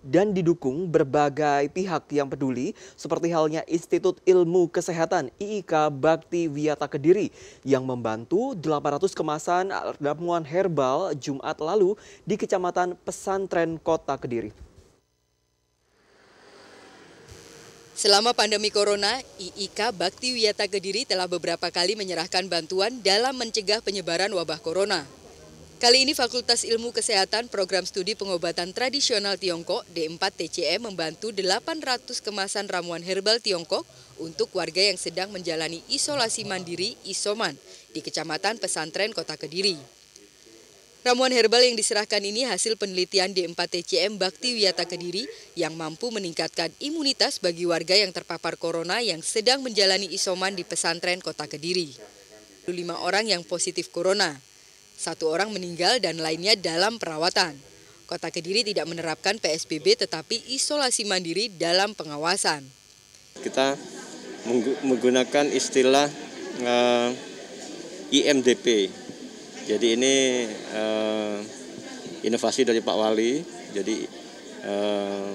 dan didukung berbagai pihak yang peduli seperti halnya Institut Ilmu Kesehatan IIK Bakti Wiata Kediri yang membantu 800 kemasan ramuan herbal Jumat lalu di Kecamatan Pesantren Kota Kediri. Selama pandemi Corona, IIK Bakti Wiyata Kediri telah beberapa kali menyerahkan bantuan dalam mencegah penyebaran wabah corona. Kali ini Fakultas Ilmu Kesehatan Program Studi Pengobatan Tradisional Tiongkok D4 TCM membantu 800 kemasan ramuan herbal Tiongkok untuk warga yang sedang menjalani isolasi mandiri Isoman di Kecamatan Pesantren Kota Kediri. Ramuan herbal yang diserahkan ini hasil penelitian di 4 tcm Bakti Wiyata Kediri yang mampu meningkatkan imunitas bagi warga yang terpapar corona yang sedang menjalani isoman di pesantren kota Kediri. 25 orang yang positif corona, satu orang meninggal dan lainnya dalam perawatan. Kota Kediri tidak menerapkan PSBB tetapi isolasi mandiri dalam pengawasan. Kita menggunakan istilah uh, eh, IMDP jadi ini uh, inovasi dari Pak Wali. Jadi uh,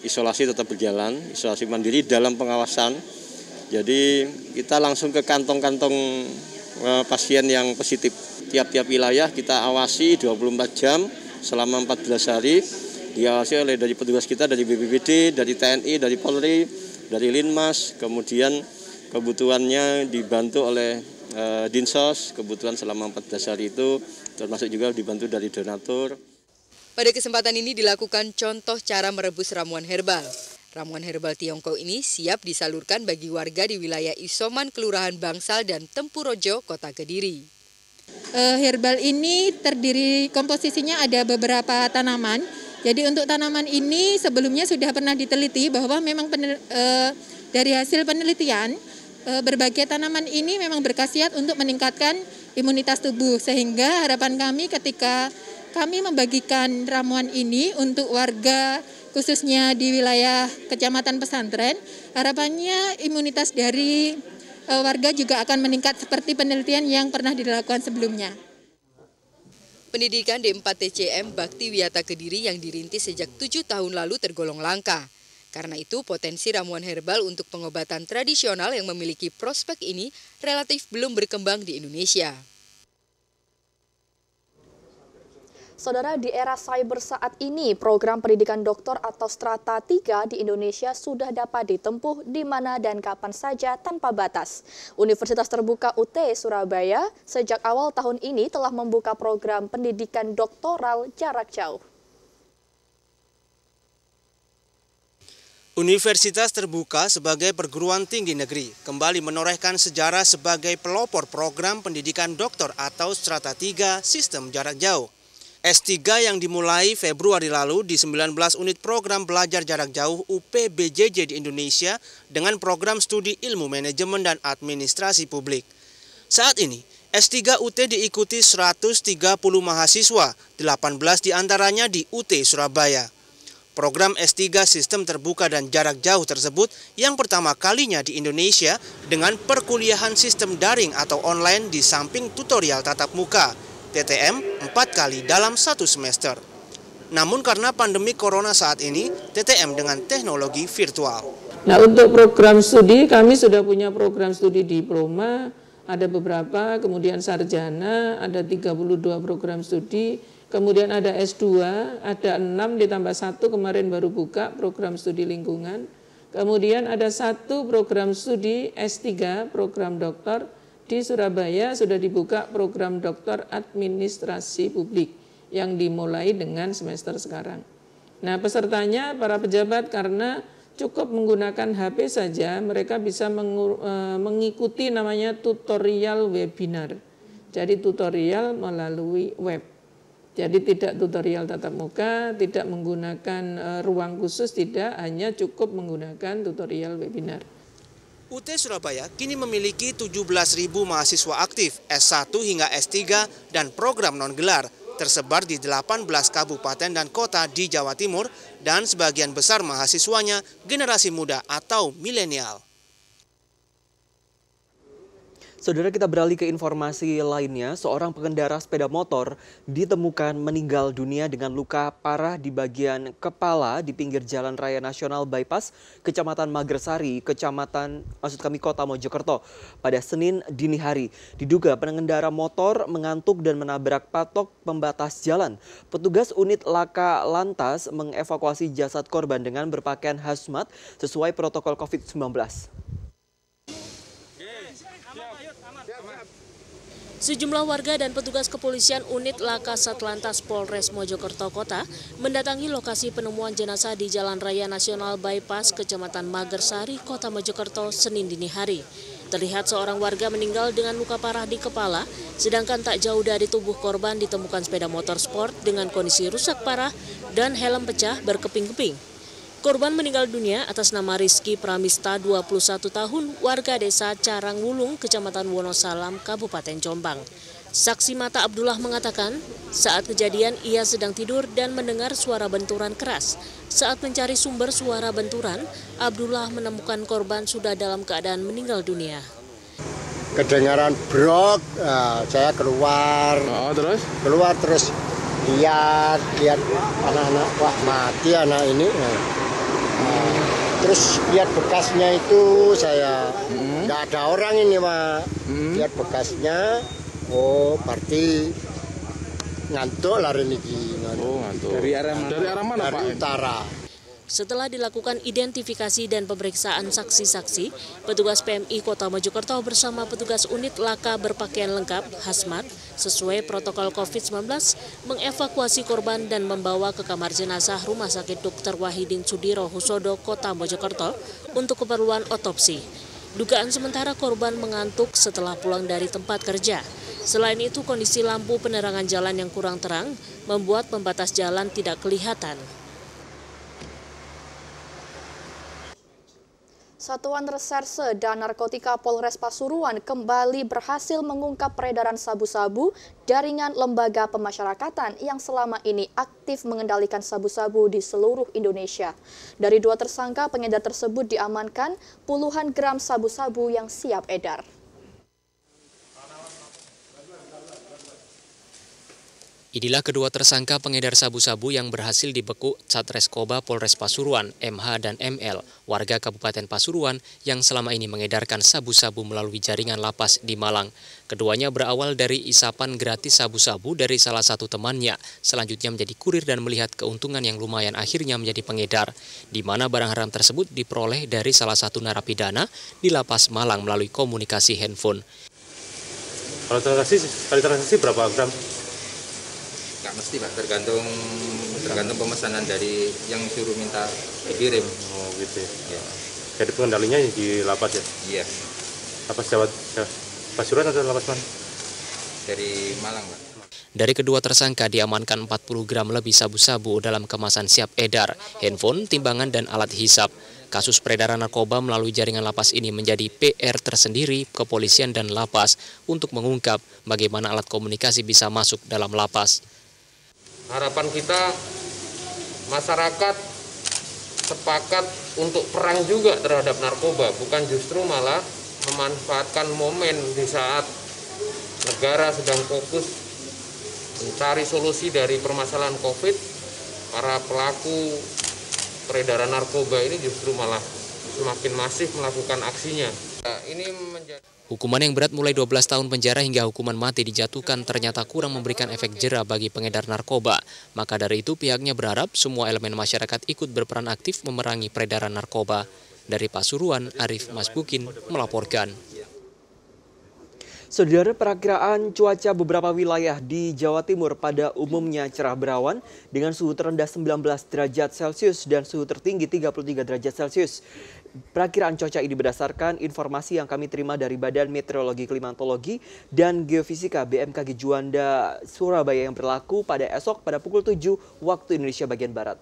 isolasi tetap berjalan, isolasi mandiri dalam pengawasan. Jadi kita langsung ke kantong-kantong uh, pasien yang positif. Tiap-tiap wilayah kita awasi 24 jam selama 14 hari diawasi oleh dari petugas kita dari BPBD, dari TNI, dari Polri, dari Linmas, kemudian kebutuhannya dibantu oleh uh, eh, dinsos kebutuhan selama 14 hari itu termasuk juga dibantu dari donatur. Pada kesempatan ini dilakukan contoh cara merebus ramuan herbal. Ramuan herbal Tiongkok ini siap disalurkan bagi warga di wilayah Isoman, Kelurahan Bangsal dan Tempurojo, Kota Kediri. Eh, herbal ini terdiri komposisinya ada beberapa tanaman. Jadi untuk tanaman ini sebelumnya sudah pernah diteliti bahwa memang pener, e, eh, dari hasil penelitian Eh, berbagai tanaman ini memang berkhasiat untuk meningkatkan imunitas tubuh sehingga harapan kami ketika kami membagikan ramuan ini untuk warga khususnya di wilayah Kecamatan Pesantren harapannya imunitas dari eh, warga juga akan meningkat seperti penelitian yang pernah dilakukan sebelumnya. Pendidikan D4 TCM Bakti Wiyata Kediri yang dirintis sejak tujuh tahun lalu tergolong langka. Karena itu, potensi ramuan herbal untuk pengobatan tradisional yang memiliki prospek ini relatif belum berkembang di Indonesia. Saudara, di era cyber saat ini, program pendidikan doktor atau strata 3 di Indonesia sudah dapat ditempuh di mana dan kapan saja tanpa batas. Universitas Terbuka UT Surabaya sejak awal tahun ini telah membuka program pendidikan doktoral jarak jauh. Universitas Terbuka sebagai perguruan tinggi negeri kembali menorehkan sejarah sebagai pelopor program pendidikan doktor atau strata 3 sistem jarak jauh. S3 yang dimulai Februari lalu di 19 unit program belajar jarak jauh UPBJJ di Indonesia dengan program studi ilmu manajemen dan administrasi publik. Saat ini, S3 UT diikuti 130 mahasiswa, 18 diantaranya di UT Surabaya. Program S3 Sistem Terbuka dan Jarak Jauh tersebut yang pertama kalinya di Indonesia dengan perkuliahan sistem daring atau online di samping tutorial tatap muka, TTM empat kali dalam satu semester. Namun karena pandemi corona saat ini, TTM dengan teknologi virtual. Nah untuk program studi kami sudah punya program studi diploma, ada beberapa, kemudian sarjana, ada 32 program studi, Kemudian ada S2, ada 6 ditambah 1 kemarin baru buka program studi lingkungan. Kemudian ada satu program studi S3, program doktor di Surabaya sudah dibuka program doktor administrasi publik yang dimulai dengan semester sekarang. Nah, pesertanya para pejabat karena cukup menggunakan HP saja mereka bisa e, mengikuti namanya tutorial webinar. Jadi tutorial melalui web. Jadi tidak tutorial tatap muka, tidak menggunakan eh, ruang khusus, tidak hanya cukup menggunakan tutorial webinar. UT Surabaya kini memiliki 17.000 mahasiswa aktif S1 hingga S3 dan program non-gelar tersebar di 18 kabupaten dan kota di Jawa Timur dan sebagian besar mahasiswanya generasi muda atau milenial. Saudara kita beralih ke informasi lainnya, seorang pengendara sepeda motor ditemukan meninggal dunia dengan luka parah di bagian kepala di pinggir Jalan Raya Nasional Bypass, Kecamatan Magersari, Kecamatan maksud kami Kota Mojokerto pada Senin dini hari. Diduga pengendara motor mengantuk dan menabrak patok pembatas jalan. Petugas unit Laka Lantas mengevakuasi jasad korban dengan berpakaian hazmat sesuai protokol COVID-19. Sejumlah warga dan petugas kepolisian unit Laka Satlantas Polres Mojokerto Kota mendatangi lokasi penemuan jenazah di Jalan Raya Nasional Bypass, Kecamatan Magersari, Kota Mojokerto, Senin dini hari. Terlihat seorang warga meninggal dengan luka parah di kepala, sedangkan tak jauh dari tubuh korban ditemukan sepeda motor sport dengan kondisi rusak parah dan helm pecah berkeping-keping. Korban meninggal dunia atas nama Rizky Pramista, 21 tahun, warga desa Carangwulung, Kecamatan Wonosalam, Kabupaten Jombang. Saksi mata Abdullah mengatakan, saat kejadian ia sedang tidur dan mendengar suara benturan keras. Saat mencari sumber suara benturan, Abdullah menemukan korban sudah dalam keadaan meninggal dunia. Kedengaran brok, uh, saya keluar. Oh, terus? Keluar terus lihat lihat anak-anak wah mati anak ini Uh. Oh. terus lihat bekasnya itu saya hmm. nggak hmm. ada orang ini mah hmm. lihat bekasnya oh berarti ngantuk lari nih oh ngantuk dari arah mana dari arah mana dari pak utara setelah dilakukan identifikasi dan pemeriksaan saksi-saksi, petugas PMI Kota Mojokerto bersama petugas unit laka berpakaian lengkap, hasmat, sesuai protokol COVID-19, mengevakuasi korban dan membawa ke kamar jenazah Rumah Sakit Dr. Wahidin Sudiro Husodo, Kota Mojokerto, untuk keperluan otopsi. Dugaan sementara korban mengantuk setelah pulang dari tempat kerja. Selain itu, kondisi lampu penerangan jalan yang kurang terang membuat pembatas jalan tidak kelihatan. Satuan Reserse dan Narkotika Polres Pasuruan kembali berhasil mengungkap peredaran sabu-sabu jaringan lembaga pemasyarakatan yang selama ini aktif mengendalikan sabu-sabu di seluruh Indonesia. Dari dua tersangka pengedar tersebut diamankan puluhan gram sabu-sabu yang siap edar. Inilah kedua tersangka pengedar sabu-sabu yang berhasil dibekuk Satreskoba Polres Pasuruan, MH dan ML, warga Kabupaten Pasuruan yang selama ini mengedarkan sabu-sabu melalui jaringan lapas di Malang. Keduanya berawal dari isapan gratis sabu-sabu dari salah satu temannya, selanjutnya menjadi kurir dan melihat keuntungan yang lumayan akhirnya menjadi pengedar, di mana barang haram tersebut diperoleh dari salah satu narapidana di lapas Malang melalui komunikasi handphone. Kalau transaksi, kali transaksi berapa gram? nggak mesti pak tergantung tergantung pemesanan dari yang suruh minta dikirim oh gitu ya jadi pengendalinya di lapas ya iya lapas jawa eh, pasuruan atau lapas mana dari Malang pak dari kedua tersangka diamankan 40 gram lebih sabu-sabu dalam kemasan siap edar, handphone, timbangan, dan alat hisap. Kasus peredaran narkoba melalui jaringan lapas ini menjadi PR tersendiri kepolisian dan lapas untuk mengungkap bagaimana alat komunikasi bisa masuk dalam lapas harapan kita masyarakat sepakat untuk perang juga terhadap narkoba, bukan justru malah memanfaatkan momen di saat negara sedang fokus mencari solusi dari permasalahan COVID, para pelaku peredaran narkoba ini justru malah semakin masif melakukan aksinya. ini menjadi Hukuman yang berat mulai 12 tahun penjara hingga hukuman mati dijatuhkan ternyata kurang memberikan efek jera bagi pengedar narkoba. Maka dari itu pihaknya berharap semua elemen masyarakat ikut berperan aktif memerangi peredaran narkoba. Dari Pasuruan, Arif Masbukin melaporkan. Saudara perakiraan cuaca beberapa wilayah di Jawa Timur pada umumnya cerah berawan dengan suhu terendah 19 derajat Celcius dan suhu tertinggi 33 derajat Celcius. Perakiraan cuaca ini berdasarkan informasi yang kami terima dari Badan Meteorologi Klimatologi dan Geofisika BMKG Juanda Surabaya yang berlaku pada esok pada pukul 7 waktu Indonesia bagian Barat.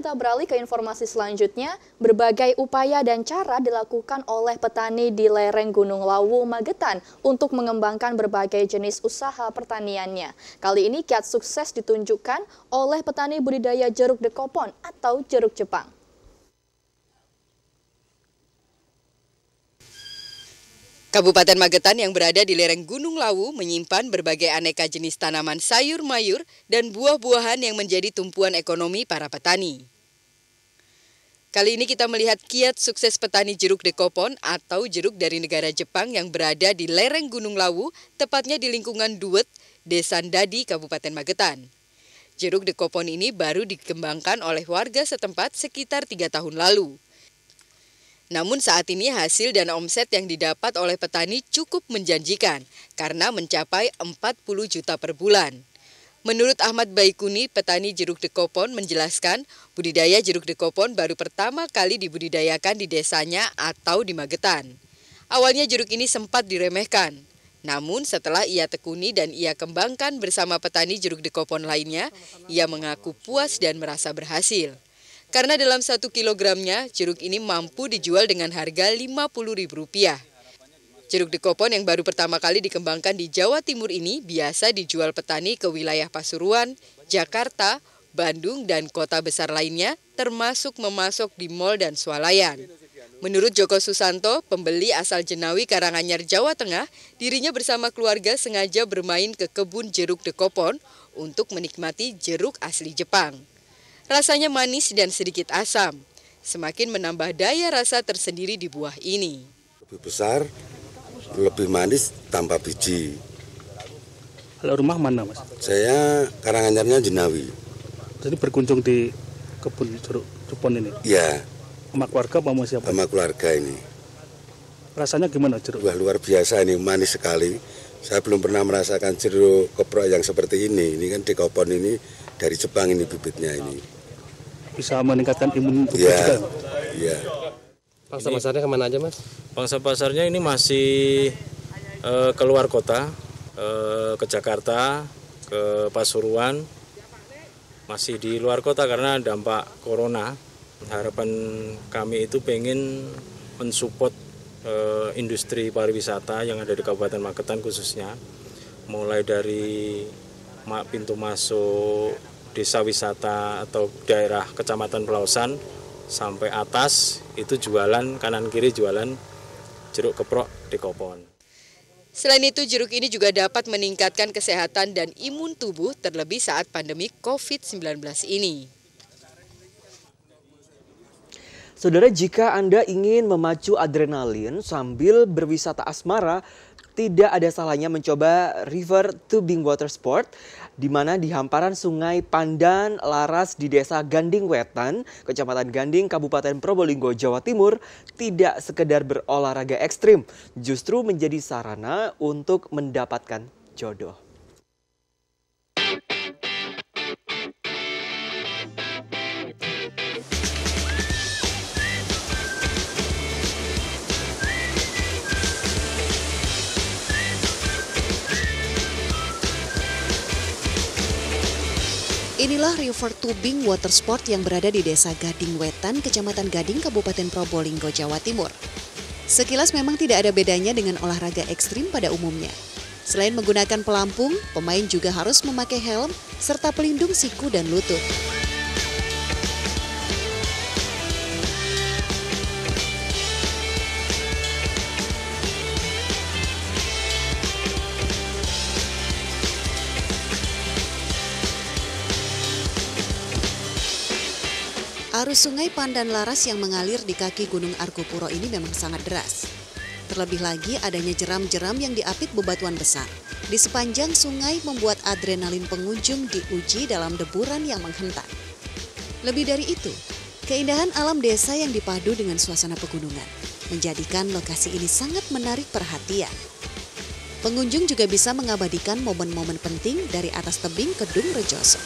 kita beralih ke informasi selanjutnya. Berbagai upaya dan cara dilakukan oleh petani di lereng Gunung Lawu, Magetan untuk mengembangkan berbagai jenis usaha pertaniannya. Kali ini kiat sukses ditunjukkan oleh petani budidaya jeruk dekopon atau jeruk Jepang. Kabupaten Magetan yang berada di lereng Gunung Lawu menyimpan berbagai aneka jenis tanaman sayur-mayur dan buah-buahan yang menjadi tumpuan ekonomi para petani. Kali ini kita melihat kiat sukses petani jeruk dekopon atau jeruk dari negara Jepang yang berada di lereng Gunung Lawu, tepatnya di lingkungan Duet, Desa Dadi, Kabupaten Magetan. Jeruk dekopon ini baru dikembangkan oleh warga setempat sekitar tiga tahun lalu. Namun saat ini hasil dan omset yang didapat oleh petani cukup menjanjikan karena mencapai 40 juta per bulan. Menurut Ahmad Baikuni, petani jeruk dekopon menjelaskan budidaya jeruk dekopon baru pertama kali dibudidayakan di desanya atau di Magetan. Awalnya jeruk ini sempat diremehkan. Namun setelah ia tekuni dan ia kembangkan bersama petani jeruk dekopon lainnya, ia mengaku puas dan merasa berhasil. Karena dalam satu kilogramnya, jeruk ini mampu dijual dengan harga Rp50.000. Jeruk dekopon yang baru pertama kali dikembangkan di Jawa Timur ini biasa dijual petani ke wilayah Pasuruan, Jakarta, Bandung, dan kota besar lainnya, termasuk memasok di mal dan swalayan. Menurut Joko Susanto, pembeli asal Jenawi Karanganyar, Jawa Tengah, dirinya bersama keluarga sengaja bermain ke kebun jeruk dekopon untuk menikmati jeruk asli Jepang. Rasanya manis dan sedikit asam, semakin menambah daya rasa tersendiri di buah ini. Lebih besar, lebih manis tanpa biji. Kalau rumah mana, Mas? Saya Karanganyarnya Jenawi. Jadi berkunjung di kebun jeruk cupon ini? Iya. Sama keluarga apa sama siapa? Sama keluarga ini. Rasanya gimana jeruk? Wah, luar biasa ini, manis sekali. Saya belum pernah merasakan jeruk keprok yang seperti ini. Ini kan di kopon ini dari Jepang ini bibitnya ini bisa meningkatkan imun tubuh yeah. juga. Yeah. Pangsa ini, pasarnya kemana aja mas? Pangsa pasarnya ini masih uh, keluar kota, uh, ke Jakarta, ke Pasuruan, masih di luar kota karena dampak corona. Harapan kami itu pengen mensupport uh, industri pariwisata yang ada di Kabupaten Magetan khususnya, mulai dari pintu masuk desa wisata atau daerah kecamatan Pelausan sampai atas itu jualan kanan kiri jualan jeruk keprok di Kopon. Selain itu jeruk ini juga dapat meningkatkan kesehatan dan imun tubuh terlebih saat pandemi COVID-19 ini. Saudara, jika Anda ingin memacu adrenalin sambil berwisata asmara, tidak ada salahnya mencoba River Tubing Water Sport di mana di hamparan sungai Pandan Laras di desa Ganding Wetan, Kecamatan Ganding, Kabupaten Probolinggo, Jawa Timur, tidak sekedar berolahraga ekstrim, justru menjadi sarana untuk mendapatkan jodoh. Inilah river tubing water sport yang berada di Desa Gading Wetan, Kecamatan Gading, Kabupaten Probolinggo, Jawa Timur. Sekilas memang tidak ada bedanya dengan olahraga ekstrim pada umumnya. Selain menggunakan pelampung, pemain juga harus memakai helm serta pelindung siku dan lutut. Arus sungai Pandan Laras yang mengalir di kaki Gunung Argopuro ini memang sangat deras. Terlebih lagi adanya jeram-jeram yang diapit bebatuan besar. Di sepanjang sungai membuat adrenalin pengunjung diuji dalam deburan yang menghentak. Lebih dari itu, keindahan alam desa yang dipadu dengan suasana pegunungan menjadikan lokasi ini sangat menarik perhatian. Pengunjung juga bisa mengabadikan momen-momen penting dari atas tebing Kedung Rejoso.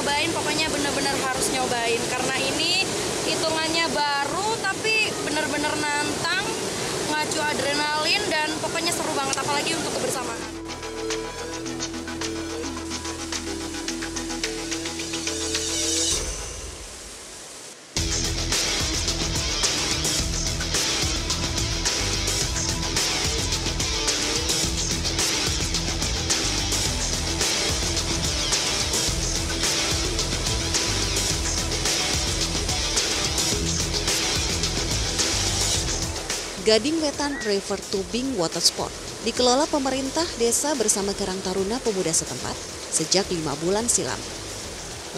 nyobain pokoknya bener-bener harus nyobain karena ini hitungannya baru tapi bener-bener nantang ngacu adrenalin dan pokoknya seru banget apalagi untuk kebersamaan Gading Wetan River Tubing Water Sport dikelola pemerintah desa bersama Karang Taruna Pemuda setempat sejak lima bulan silam.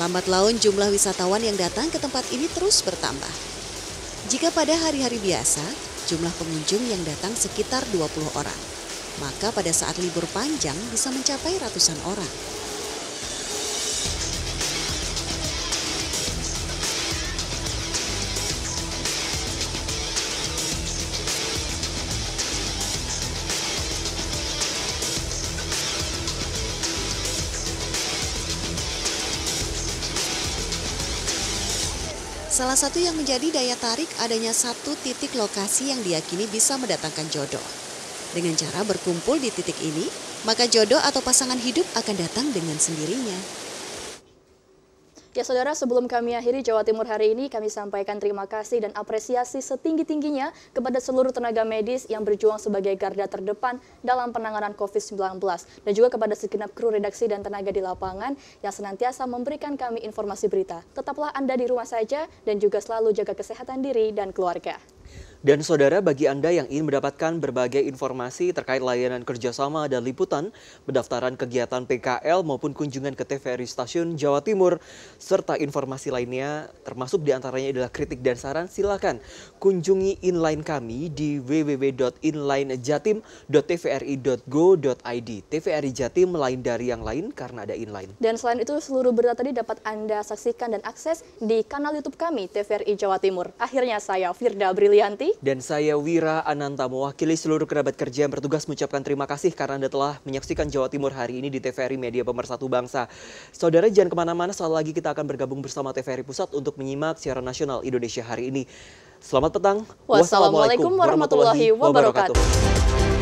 Lambat laun jumlah wisatawan yang datang ke tempat ini terus bertambah. Jika pada hari-hari biasa, jumlah pengunjung yang datang sekitar 20 orang, maka pada saat libur panjang bisa mencapai ratusan orang. Salah satu yang menjadi daya tarik adanya satu titik lokasi yang diyakini bisa mendatangkan jodoh. Dengan cara berkumpul di titik ini, maka jodoh atau pasangan hidup akan datang dengan sendirinya. Ya saudara, sebelum kami akhiri Jawa Timur hari ini, kami sampaikan terima kasih dan apresiasi setinggi-tingginya kepada seluruh tenaga medis yang berjuang sebagai garda terdepan dalam penanganan COVID-19 dan juga kepada segenap kru redaksi dan tenaga di lapangan yang senantiasa memberikan kami informasi berita. Tetaplah Anda di rumah saja dan juga selalu jaga kesehatan diri dan keluarga. Dan saudara, bagi Anda yang ingin mendapatkan berbagai informasi terkait layanan kerjasama dan liputan, pendaftaran kegiatan PKL maupun kunjungan ke TVRI Stasiun Jawa Timur, serta informasi lainnya, termasuk diantaranya adalah kritik dan saran, silakan kunjungi inline kami di www.inlinejatim.tvri.go.id. TVRI Jatim lain dari yang lain karena ada inline. Dan selain itu, seluruh berita tadi dapat Anda saksikan dan akses di kanal YouTube kami TVRI Jawa Timur. Akhirnya saya, Firda Brilianti, dan saya Wira Ananta, mewakili seluruh kerabat kerja yang bertugas mengucapkan terima kasih karena Anda telah menyaksikan Jawa Timur hari ini di TVRI Media Pemersatu Bangsa. Saudara jangan kemana-mana, saat lagi kita akan bergabung bersama TVRI Pusat untuk menyimak siaran nasional Indonesia hari ini. Selamat petang. Wassalamualaikum warahmatullahi wabarakatuh.